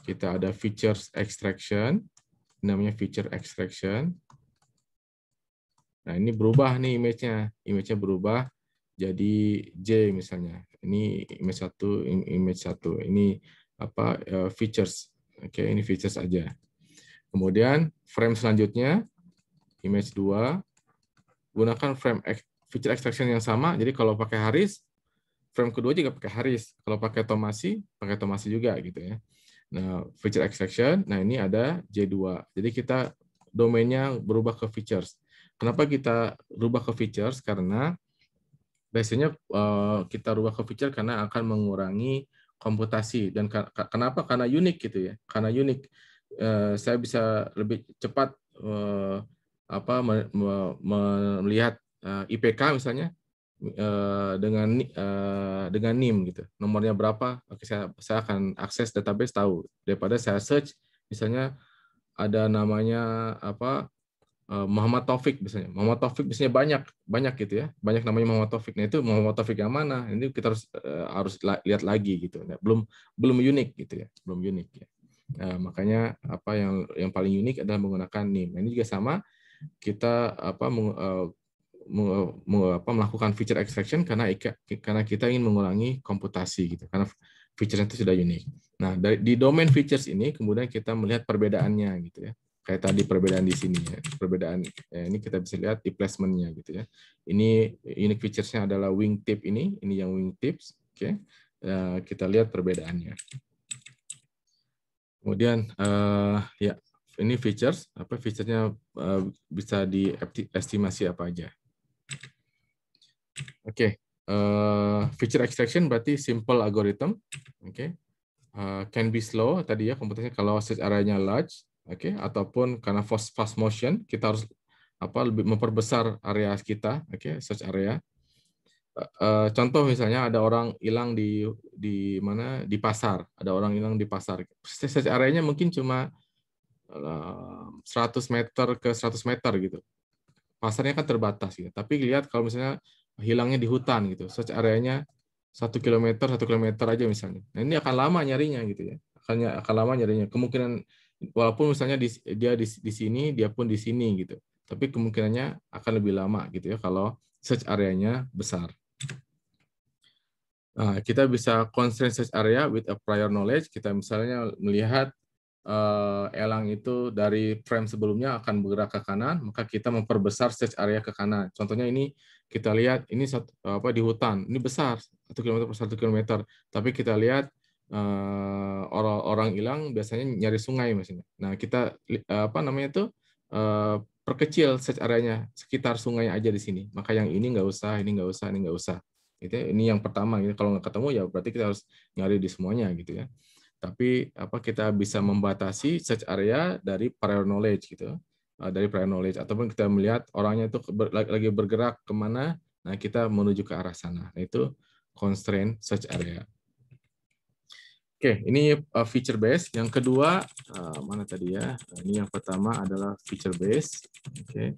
kita ada features extraction, namanya feature extraction. Nah, ini berubah nih image-nya. Image-nya berubah jadi J misalnya. Ini image 1, image 1. Ini apa eh, features. Oke, ini features aja. Kemudian frame selanjutnya image 2 gunakan frame feature extraction yang sama. Jadi kalau pakai Haris, frame kedua juga pakai Haris. Kalau pakai Tomasi, pakai Tomasi juga gitu ya. Nah, feature extraction, nah ini ada J2. Jadi kita domainnya berubah ke features. Kenapa kita rubah ke features? Karena biasanya eh, kita rubah ke feature karena akan mengurangi komputasi dan kenapa? Karena unik gitu ya. Karena unik eh, saya bisa lebih cepat eh, apa melihat IPK misalnya Eh, dengan uh, dengan NIM gitu. Nomornya berapa? Oke, saya saya akan akses database tahu daripada saya search misalnya ada namanya apa uh, Muhammad Taufik misalnya. Muhammad Taufik misalnya banyak banyak gitu ya. Banyak namanya Muhammad Taufik. Nah, itu Muhammad Taufik yang mana? Ini kita harus harus lihat lagi gitu. Nah, belum belum unik gitu ya. Belum unik ya. Nah, makanya apa yang yang paling unik adalah menggunakan NIM. Nah, ini juga sama kita apa meng, melakukan feature extraction karena karena kita ingin mengulangi komputasi gitu karena feature itu sudah unik. Nah dari, di domain features ini kemudian kita melihat perbedaannya gitu ya kayak tadi perbedaan di sini ya perbedaan ya, ini kita bisa lihat di placementnya gitu ya ini unique featuresnya adalah wingtip ini ini yang wingtips oke okay. uh, eh, kita lihat perbedaannya kemudian uh, ya ini features apa featuresnya uh, bisa diestimasi apa aja Oke, okay. uh, eh, feature extraction berarti simple algorithm. Oke, okay. uh, eh, can be slow tadi ya komputasinya kalau search area-nya large, oke, okay. ataupun karena fast fast motion kita harus apa lebih memperbesar area kita, oke, okay. search area. Uh, contoh misalnya ada orang hilang di di mana di pasar, ada orang hilang di pasar. Search areanya mungkin cuma 100 meter ke 100 meter gitu. Pasarnya kan terbatas gitu. Tapi lihat kalau misalnya hilangnya di hutan gitu. Search areanya satu kilometer satu kilometer aja misalnya. Nah, ini akan lama nyarinya gitu ya. Akan akan lama nyarinya. Kemungkinan walaupun misalnya di, dia di, di sini, dia pun di sini gitu. Tapi kemungkinannya akan lebih lama gitu ya kalau search areanya besar. Nah, kita bisa constraint search area with a prior knowledge. Kita misalnya melihat Eh, elang itu dari frame sebelumnya akan bergerak ke kanan, maka kita memperbesar stage area ke kanan. Contohnya ini kita lihat ini satu, eh, apa di hutan, ini besar satu kilometer per satu kilometer, tapi kita lihat orang-orang eh, hilang biasanya nyari sungai misalnya. Nah kita apa namanya itu perkecil stage areanya sekitar sungai aja di sini. Maka yang ini nggak usah, ini nggak usah, ini nggak usah. Itu ini yang pertama. ini Kalau nggak ketemu ya berarti kita harus nyari di semuanya gitu ya tapi apa kita bisa membatasi search area dari prior knowledge gitu eh, dari prior knowledge ataupun kita melihat orangnya itu lagi bergerak kemana nah kita menuju ke arah sana nah, itu constraint search area oke ini eh, feature base yang kedua eh, mana tadi ya nah, ini yang pertama adalah feature base oke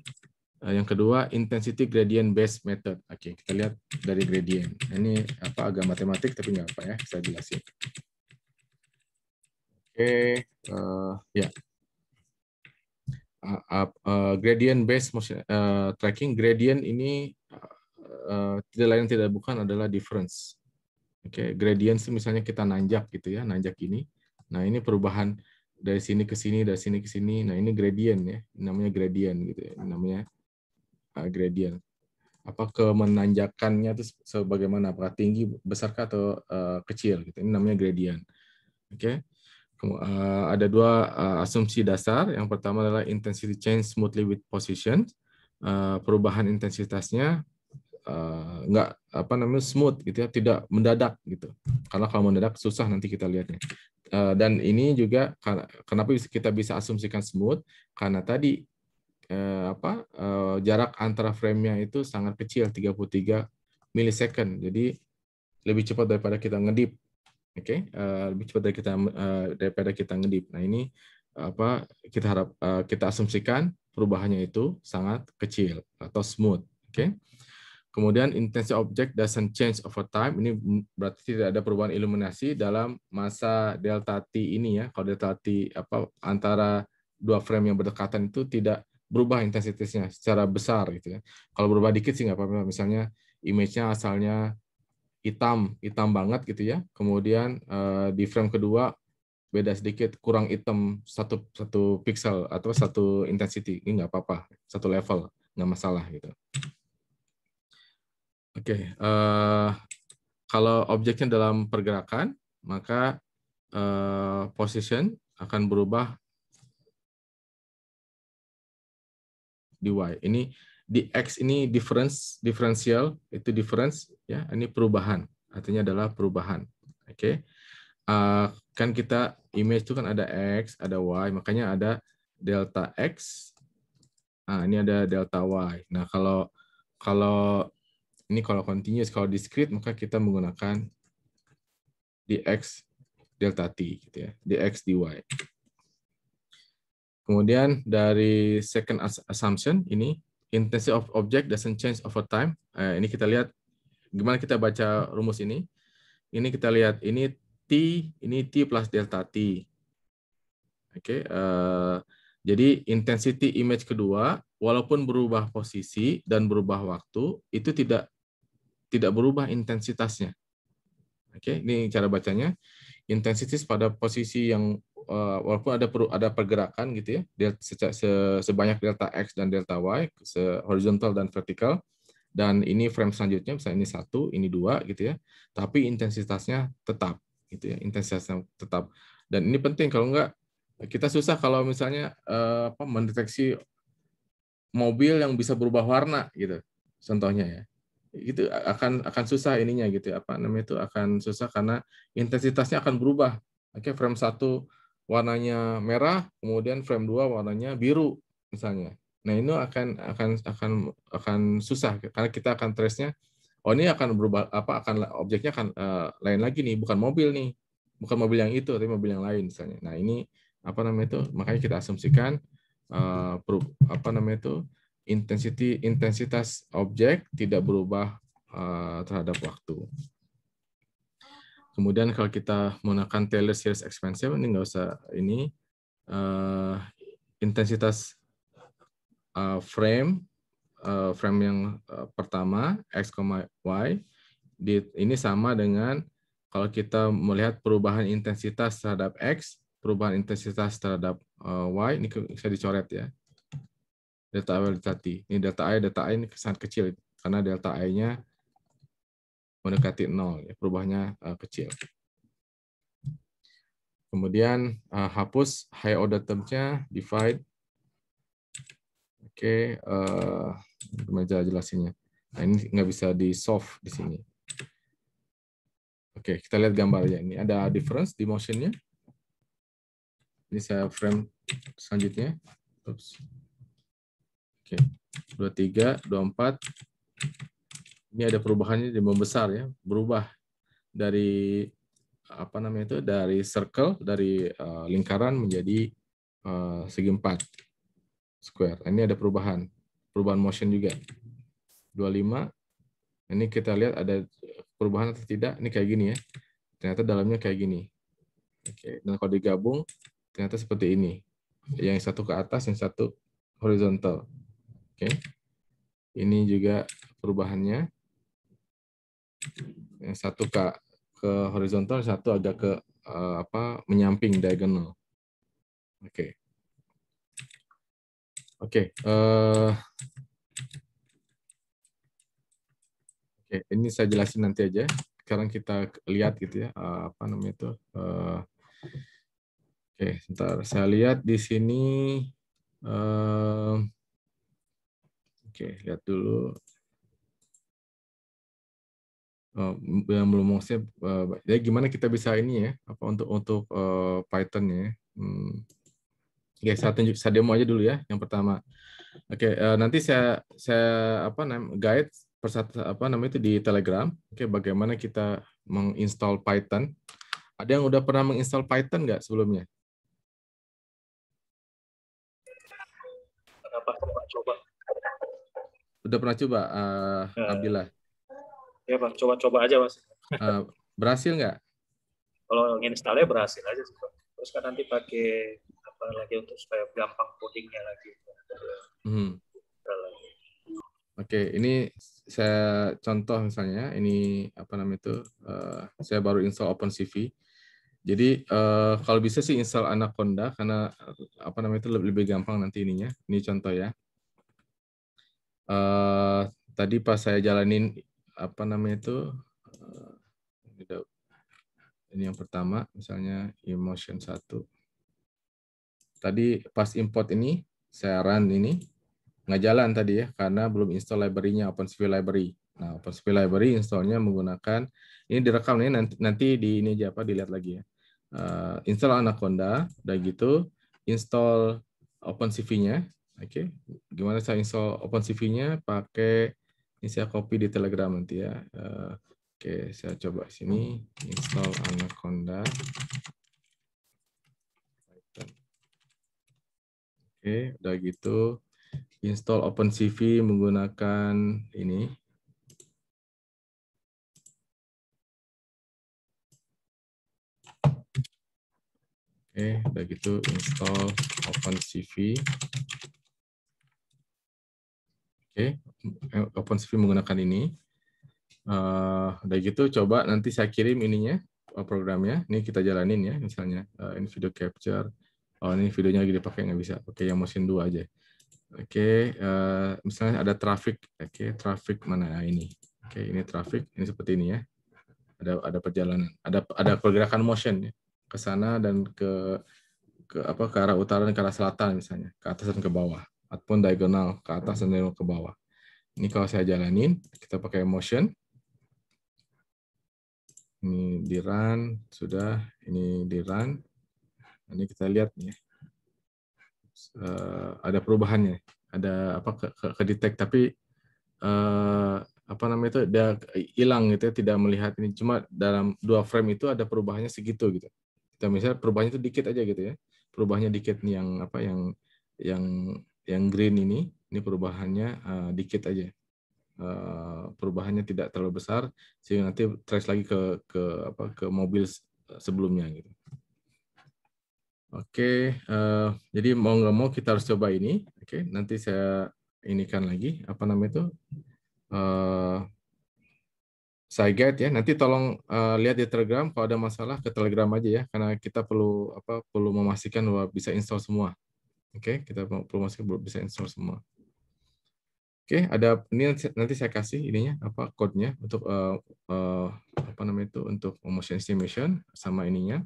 Yang kedua, intensity gradient based method. Oke, kita lihat dari gradient. Nah, ini apa agak matematik tapi nggak apa ya, saya jelasin okay. uh, eh, ya uh, uh, gradient based motion uh, tracking gradient ini uh, tidak lain tidak bukan adalah difference oke okay. gradient misalnya kita nanjak gitu ya nanjak ini nah ini perubahan dari sini ke sini dari sini ke sini nah ini gradient ya namanya gradient gitu ya namanya uh, gradient apa kemenanjakannya itu sebagaimana apakah tinggi besarkah atau uh, kecil gitu ini namanya gradient oke okay? Eh, ada dua eh, asumsi dasar. Yang pertama adalah intensity change smoothly with position. Eh, perubahan intensitasnya nggak apa namanya smooth gitu ya, tidak mendadak gitu. Karena kalau mendadak susah nanti kita lihatnya. Dan ini juga kenapa kita bisa asumsikan smooth karena tadi apa jarak antara frame-nya itu sangat kecil 33 milisecond. Jadi lebih cepat daripada kita ngedip oke okay? uh, eh, lebih cepat dari kita uh, daripada kita ngedip nah ini apa kita harap uh, kita asumsikan perubahannya itu sangat kecil atau smooth oke okay? kemudian intensity object doesn't change over time ini berarti tidak ada perubahan iluminasi dalam masa delta t ini ya kalau delta t apa antara dua frame yang berdekatan itu tidak berubah intensitasnya secara besar gitu ya kalau berubah dikit sih nggak apa-apa misalnya image-nya asalnya hitam hitam banget gitu ya kemudian uh, di frame kedua beda sedikit kurang hitam satu satu pixel atau satu intensity ini nggak apa-apa satu level nggak masalah gitu oke okay, uh, eh, kalau objeknya dalam pergerakan maka uh, position akan berubah di y ini di X ini difference, differential itu difference, ya ini perubahan, artinya adalah perubahan. Oke, okay? uh, kan kita image itu kan ada X, ada Y, makanya ada delta X, nah, ini ada delta Y. Nah kalau kalau ini kalau continuous, kalau discrete maka kita menggunakan dx delta t gitu ya, dx dy. Kemudian dari second assumption ini intensity of object doesn't change over time. Uh, ini kita lihat gimana kita baca rumus ini. Ini kita lihat ini t, ini t plus delta t. Oke, okay, uh, eh, jadi intensity image kedua, walaupun berubah posisi dan berubah waktu, itu tidak tidak berubah intensitasnya. Oke, okay, ini cara bacanya intensitas pada posisi yang uh, walaupun ada per, ada pergerakan gitu ya delta, se, se, sebanyak delta x dan delta y se horizontal dan vertikal dan ini frame selanjutnya misalnya ini satu ini dua gitu ya tapi intensitasnya tetap gitu ya intensitasnya tetap dan ini penting kalau enggak kita susah kalau misalnya uh, apa mendeteksi mobil yang bisa berubah warna gitu contohnya ya gitu akan akan susah ininya gitu ya, apa namanya itu akan susah karena intensitasnya akan berubah. Oke, okay, frame satu warnanya merah, kemudian frame 2 warnanya biru misalnya. Nah, ini akan akan akan akan susah karena kita akan trace-nya oh ini akan berubah apa akan objeknya akan uh, lain lagi nih, bukan mobil nih. Bukan mobil yang itu, tapi mobil yang lain misalnya. Nah, ini apa namanya itu? Makanya kita asumsikan uh, apa namanya itu? intensity intensitas objek tidak berubah uh, terhadap waktu. Kemudian kalau kita menggunakan Taylor series expansion ini nggak usah ini uh, intensitas uh, frame uh, frame yang pertama x, y di, ini sama dengan kalau kita melihat perubahan intensitas terhadap x, perubahan intensitas terhadap uh, y ini bisa dicoret ya delta A delta T. Ini delta A, delta A ini sangat kecil karena delta I-nya mendekati nol, ya, perubahannya uh, kecil. Kemudian uh, hapus high order term-nya, divide. Oke, okay, uh, eh, jelasinnya? Nah, ini nggak bisa di solve di sini. Oke, okay, kita lihat gambarnya. Ini ada difference di motion-nya. Ini saya frame selanjutnya. Oops. Oke, 23, 24. Ini ada perubahannya di membesar ya, berubah dari apa namanya itu dari circle dari uh, lingkaran menjadi uh, segi empat square. Ini ada perubahan, perubahan motion juga. 25. Ini kita lihat ada perubahan atau tidak. Ini kayak gini ya. Ternyata dalamnya kayak gini. Oke, dan kalau digabung ternyata seperti ini. Yang satu ke atas, yang satu horizontal. Oke. Okay. Ini juga perubahannya. Yang satu ke, ke horizontal, satu agak ke uh, apa menyamping diagonal. Oke. Okay. Oke. Okay. Uh, eh, Oke, okay, ini saya jelasin nanti aja. Sekarang kita lihat gitu ya, uh, apa namanya itu. Uh, Oke, okay, sebentar. Saya lihat di sini. Uh, Oke, lihat dulu. Uh, yang belum mau uh, Ya gimana kita bisa ini ya, apa untuk untuk uh, Python ya? Hmm. Oke, saya tunjuk saya demo aja dulu ya, yang pertama. Oke, uh, nanti saya saya apa namanya guide persat apa namanya itu di Telegram. Oke, bagaimana kita menginstall Python? Ada yang udah pernah menginstall Python nggak sebelumnya? Kenapa coba? Udah pernah coba, uh, eh, ya. Eh, Abdillah? Ya Pak, coba-coba aja Mas. Uh, berhasil nggak? Kalau nginstalnya berhasil aja sih Pak. Terus kan nanti pakai apa lagi untuk supaya gampang codingnya lagi. Hmm. Oke, ini saya contoh misalnya, ini apa namanya itu, uh, saya baru install OpenCV. Jadi uh, kalau bisa sih install Anaconda karena apa namanya itu lebih, lebih gampang nanti ininya. Ini contoh ya uh, tadi pas saya jalanin apa namanya itu uh, ini yang pertama misalnya emotion satu tadi pas import ini saya run ini nggak jalan tadi ya karena belum install library-nya OpenCV library. Nah, OpenCV library installnya menggunakan ini direkam ini nanti, nanti di ini aja apa dilihat lagi ya. Uh, install Anaconda, udah gitu install OpenCV-nya Oke, okay. gimana saya install OpenCV-nya pakai ini saya copy di Telegram nanti ya. Uh, Oke, okay, saya coba sini install Anaconda. Oke, okay, udah gitu install OpenCV menggunakan ini. Oke, okay, udah gitu install OpenCV. Oke, okay. OpenCV menggunakan ini. Uh, udah gitu coba nanti saya kirim ininya eh, programnya. Ini kita jalanin ya, misalnya uh, ini video capture. Oh ini videonya lagi dipakai nggak bisa. Oke, okay, yang motion dua aja. Oke, okay, uh, misalnya ada traffic. Oke, okay, traffic mana nah, ini? Oke, okay, ini traffic. Ini seperti ini ya. Ada ada perjalanan, ada ada pergerakan motion ya. ke sana dan ke ke apa ke arah utara dan ke arah selatan misalnya, ke atas dan ke bawah ataupun diagonal ke atas hmm. dan diagonal ke bawah. Ini kalau saya jalanin, kita pakai motion. Ini di run, sudah. Ini di run. Nah, ini kita lihat nih. Uh, ada perubahannya. Ada apa ke, ke, ke tapi uh, apa namanya itu dia hilang gitu ya, tidak melihat ini cuma dalam dua frame itu ada perubahannya segitu gitu. Kita misalnya perubahannya itu dikit aja gitu ya. Perubahannya dikit nih yang apa yang yang yang green ini, ini perubahannya uh, dikit aja. Uh, perubahannya tidak terlalu besar sehingga nanti trace lagi ke ke apa ke mobil sebelumnya gitu. Oke, okay, uh, eh, jadi mau nggak mau kita harus coba ini. Oke, okay, nanti saya inikan lagi apa namanya itu uh, saya guide ya. Nanti tolong uh, lihat di Telegram kalau ada masalah ke Telegram aja ya karena kita perlu apa perlu memastikan bahwa bisa install semua. Oke, okay, kita perlu buat bisa install semua. Oke, okay, ada ini nanti, saya kasih ininya apa code-nya untuk uh, uh, apa namanya itu untuk motion estimation sama ininya.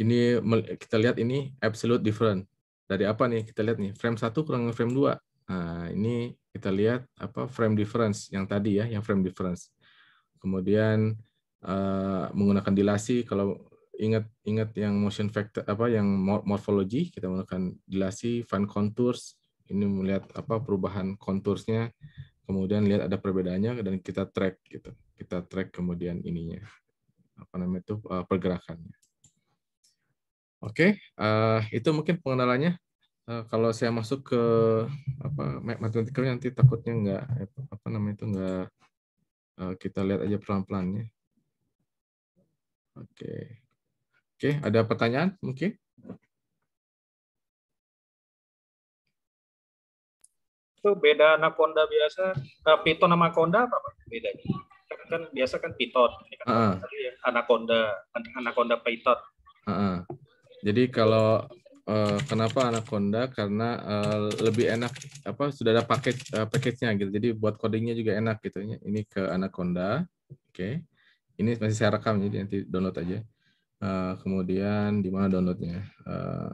Ini kita lihat ini absolute different. Dari apa nih? Kita lihat nih frame satu kurang frame dua. Nah, ini kita lihat apa frame difference yang tadi ya, yang frame difference. Kemudian uh, menggunakan dilasi kalau ingat ingat yang motion factor apa yang morfologi kita menggunakan dilasi, fun contours, ini melihat apa perubahan contoursnya kemudian lihat ada perbedaannya dan kita track gitu. Kita track kemudian ininya apa namanya itu eh, pergerakannya. Oke, okay, uh, eh, itu mungkin pengenalannya. Uh, kalau saya masuk ke apa matematikal nanti takutnya nggak apa namanya itu nggak uh, kita lihat aja pelan-pelannya. Oke. Okay. Oke, ada pertanyaan mungkin? Itu beda anaconda biasa, python piton sama anaconda apa bedanya? Kan biasa kan piton, kan uh -uh. anaconda, anaconda python. Uh -uh. Jadi kalau uh, kenapa anaconda karena uh, lebih enak apa sudah ada paket uh, eh, paketnya gitu jadi buat codingnya juga enak gitu ini ke anaconda oke okay. ini masih saya rekam jadi nanti download aja Eh, kemudian di mana downloadnya? Uh,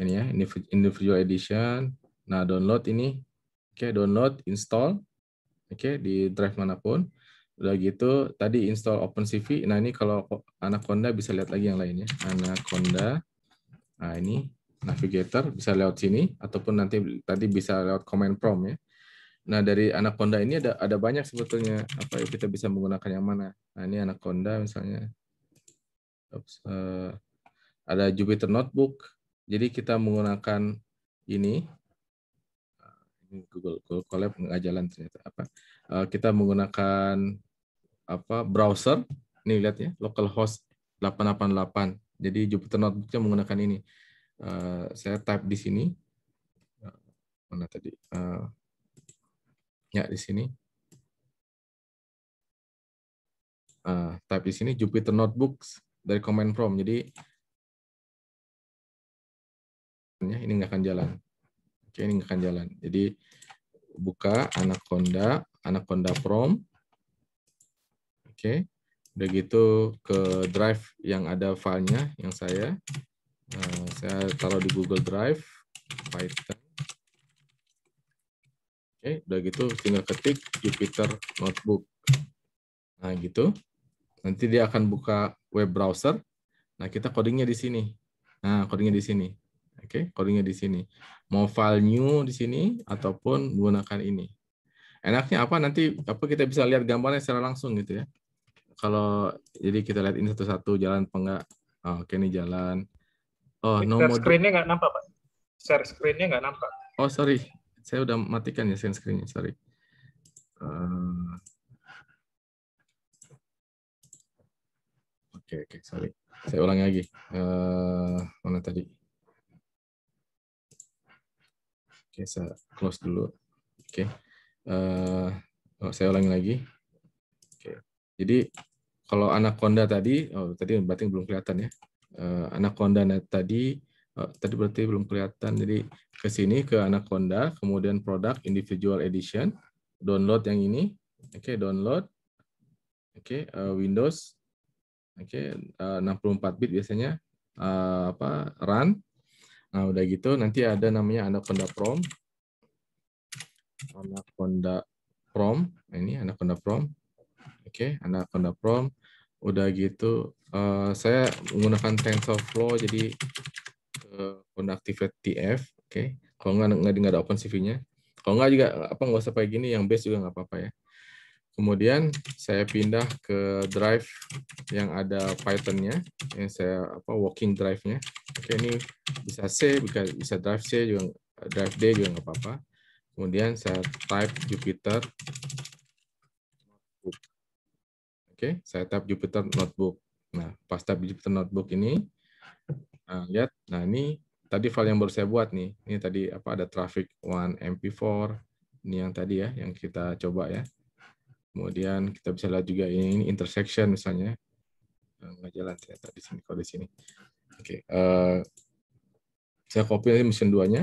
ini ya, individual edition. Nah, download ini. Oke, okay, download, install. Oke, okay, di drive manapun. Udah gitu, tadi install OpenCV. Nah, ini kalau Anaconda bisa lihat lagi yang lainnya. Anaconda. Nah, ini navigator bisa lewat sini ataupun nanti tadi bisa lewat command prompt ya. Nah, dari Anaconda ini ada ada banyak sebetulnya apa kita bisa menggunakan yang mana. Nah, ini Anaconda misalnya uh, ada Jupyter Notebook. Jadi kita menggunakan ini Google, Google Collab nggak jalan ternyata apa? Uh, kita menggunakan apa browser? ini lihat ya, localhost 888. Jadi Jupyter Notebooknya menggunakan ini. Uh, saya type di sini. mana tadi? Uh, ya di sini. Uh, type di sini Jupyter Notebooks dari command prompt. Jadi ya, ini nggak akan jalan. Oke, ini nggak akan jalan. Jadi buka anaconda, anaconda prompt. Oke, udah gitu ke drive yang ada filenya yang saya. Eh, saya taruh di Google Drive, Python. Oke, udah gitu tinggal ketik Jupiter Notebook. Nah, gitu. Nanti dia akan buka web browser. Nah, kita codingnya di sini. Nah, codingnya di sini. Oke, okay? codingnya di sini. Mau file new di sini ataupun menggunakan ini. Enaknya apa nanti apa kita bisa lihat gambarnya secara langsung gitu ya. Kalau jadi kita lihat ini satu-satu jalan apa enggak. Oh, oke okay, ini jalan. Oh, no share screen nggak nampak, Pak. Share screen nggak nampak. Oh, sorry. Saya udah matikan ya screen-nya, sorry. Uh, oke oke sorry saya ulangi lagi uh, mana tadi oke okay, saya close dulu oke okay. uh, eh, oh, saya ulangi lagi oke okay. jadi kalau anak konda tadi oh tadi berarti belum kelihatan ya uh, eh, konda tadi oh, tadi berarti belum kelihatan jadi ke sini ke anak konda kemudian produk individual edition download yang ini oke okay, download oke okay, uh, Windows Oke, okay, eh, 64 bit biasanya uh, apa run. Nah, udah gitu nanti ada namanya Anaconda Prom. konda Prom, nah, ini Anaconda Prom. Oke, okay, Anaconda Prom. Udah gitu uh, saya menggunakan TensorFlow jadi uh, Activate TF, oke. Okay. Kalau nggak nggak ada open cv nya Kalau nggak juga apa nggak usah pakai gini, yang base juga nggak apa-apa ya. Kemudian saya pindah ke drive yang ada Python-nya, yang saya apa working drive-nya. Oke, ini bisa C, bisa, bisa drive C juga, drive D juga nggak apa-apa. Kemudian saya type Jupiter. Notebook. Oke, saya type Jupiter Notebook. Nah, pas type Jupiter Notebook ini, nah, lihat, nah ini tadi file yang baru saya buat nih. Ini tadi apa ada traffic one MP4, ini yang tadi ya, yang kita coba ya. Kemudian kita bisa lihat juga ini, ini intersection misalnya. Eh, nggak jalan ternyata di sini, kalau di sini. Oke, okay. uh, eh, saya copy ini mesin duanya.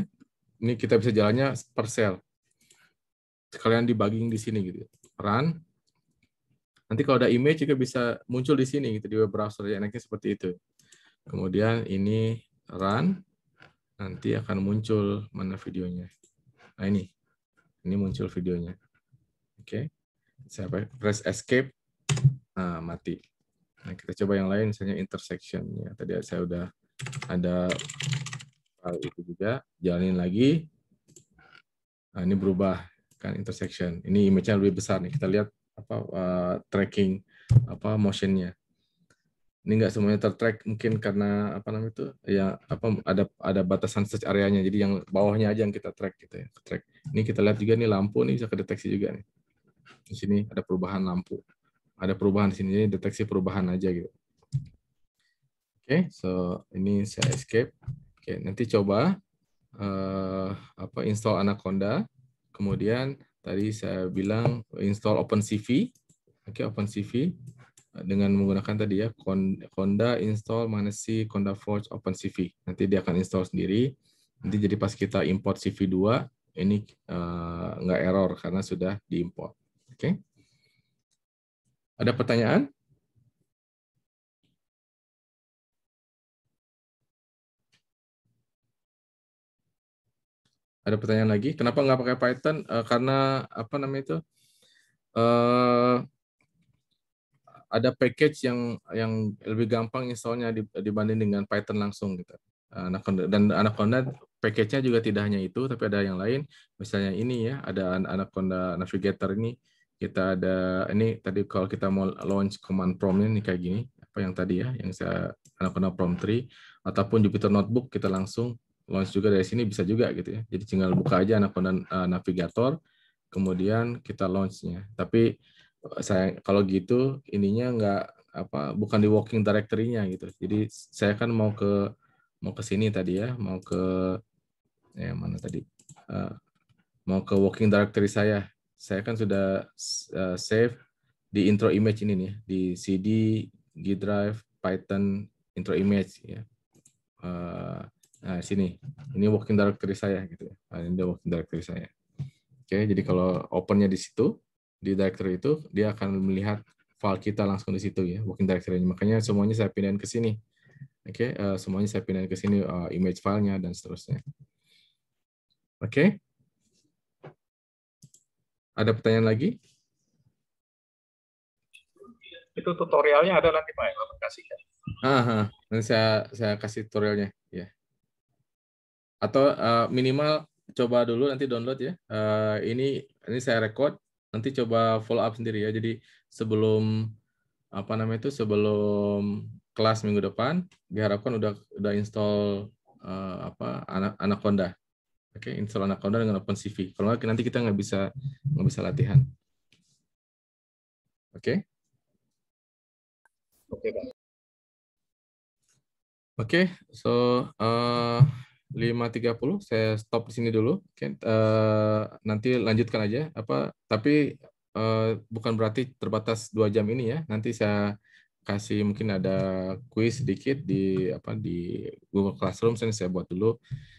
Ini kita bisa jalannya per sel. Sekalian dibagging di sini gitu. Run. Nanti kalau ada image juga bisa muncul di sini gitu di web browser. Ya, enaknya seperti itu. Kemudian ini run. Nanti akan muncul mana videonya. Nah ini. Ini muncul videonya. Oke. Okay siapa press ya? escape nah, mati nah, kita coba yang lain misalnya intersection ya tadi saya udah ada hal itu juga jalanin lagi nah, ini berubah kan intersection ini image-nya lebih besar nih kita lihat apa uh, tracking apa motionnya ini nggak semuanya tertrack mungkin karena apa namanya itu ya apa ada ada batasan search areanya jadi yang bawahnya aja yang kita track gitu ya track ini kita lihat juga nih lampu nih bisa kedeteksi juga nih di sini ada perubahan lampu ada perubahan di sini jadi deteksi perubahan aja gitu oke okay, so ini saya escape oke okay, nanti coba uh, apa install anaconda kemudian tadi saya bilang install opencv oke okay, opencv eh, dengan menggunakan tadi ya Conda install manesi Conda Forge OpenCV. Nanti dia akan install sendiri. Nanti jadi pas kita import CV2 ini eh, nggak error karena sudah diimport. Oke. Okay. Ada pertanyaan? Ada pertanyaan lagi? Kenapa nggak pakai Python? Uh, karena apa namanya itu? Uh, ada package yang yang lebih gampang installnya dibanding dengan Python langsung gitu. Anaconda dan Anaconda package-nya juga tidak hanya itu, tapi ada yang lain. Misalnya ini ya, ada Anaconda Navigator ini kita ada ini tadi kalau kita mau launch command prompt ini kayak gini apa yang tadi ya yang saya anak kena prompt tree ataupun Jupyter Notebook kita langsung launch juga dari sini bisa juga gitu ya jadi tinggal buka aja anak kena eh, navigator kemudian kita launchnya tapi eh, saya kalau gitu ininya nggak apa bukan di working directory-nya gitu jadi saya kan mau ke mau ke sini tadi ya mau ke ya mana tadi uh, mau ke working directory saya saya kan sudah uh, save di intro image ini nih di CD G Drive Python intro image ya. Uh, nah sini ini working directory saya gitu ya. Nah, ini working directory saya. Oke, jadi kalau opennya di situ di directory itu dia akan melihat file kita langsung di situ ya working directory. -nya. Makanya semuanya saya pindahin ke sini. Oke, uh, semuanya saya pindahin ke sini uh, image filenya dan seterusnya. Oke. Okay. Ada pertanyaan lagi? Itu tutorialnya ada nanti Pak yang akan kasihkan. Ya. Ah, ah. nanti saya saya kasih tutorialnya ya. Atau uh, minimal coba dulu nanti download ya. Uh, ini ini saya record nanti coba follow up sendiri ya. Jadi sebelum apa namanya itu sebelum kelas minggu depan diharapkan udah udah install uh, apa anak anak Konda. Oke, okay, install Anaconda dengan OpenCV. Kalau nggak nanti kita nggak bisa nggak bisa latihan. Oke? Okay? Oke, okay, Oke, okay, so eh, uh, 5.30 saya stop di sini dulu. okay, uh, eh, nanti lanjutkan aja apa tapi uh, bukan berarti terbatas dua jam ini ya. Nanti saya kasih mungkin ada kuis sedikit di apa di Google Classroom saya buat dulu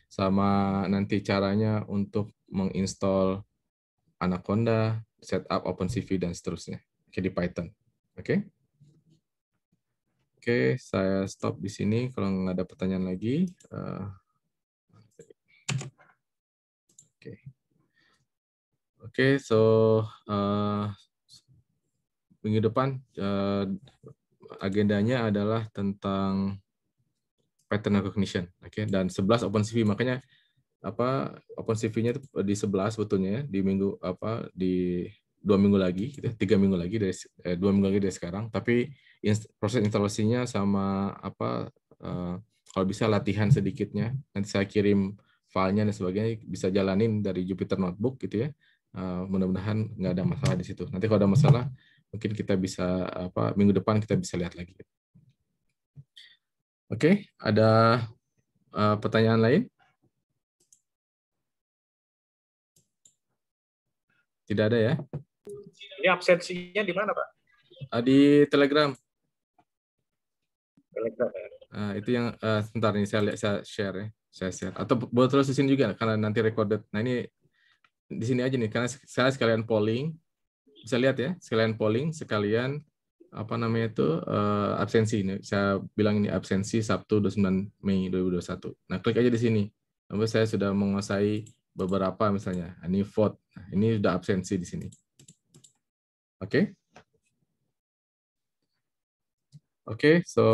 sama nanti caranya untuk menginstall Anaconda, setup OpenCV dan seterusnya. Oke di Python. Oke. Oke, saya stop di sini kalau nggak ada pertanyaan lagi. Uh, Oke. Oke, so uh, minggu depan uh, agendanya adalah tentang pattern recognition, oke? Okay? Dan 11 CV, makanya apa open cv nya itu eh, di 11 betulnya, ya, di minggu apa di dua minggu lagi, gitu, ya, tiga minggu lagi dari eh, dua minggu lagi dari sekarang. Tapi inst proses instalasinya sama apa uh, kalau bisa latihan sedikitnya. Nanti saya kirim filenya dan sebagainya bisa jalanin dari Jupiter Notebook gitu ya. Eh, Mudah-mudahan nggak ada masalah di situ. Nanti kalau ada masalah mungkin kita bisa apa minggu depan kita bisa lihat lagi. Oke, ada uh, pertanyaan lain? Tidak ada ya? Ini absensinya di mana, Pak? Uh, di Telegram. Telegram. Uh, itu yang uh, sebentar nih saya saya share ya. Saya share atau boleh terus di sini juga karena nanti recorded. Nah, ini di sini aja nih karena saya sekalian polling. Bisa lihat ya, sekalian polling, sekalian apa namanya itu uh, absensi ini saya bilang ini absensi Sabtu 29 Mei 2021. Nah, klik aja di sini. Lalu saya sudah menguasai beberapa misalnya. Nah, ini vote. Nah, ini sudah absensi di sini. Oke. Okay? Oke, okay, so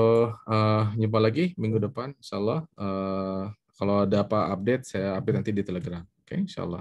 uh, jumpa lagi minggu depan, insyaallah Uh, kalau ada apa update, saya update nanti di Telegram. Oke, okay, insya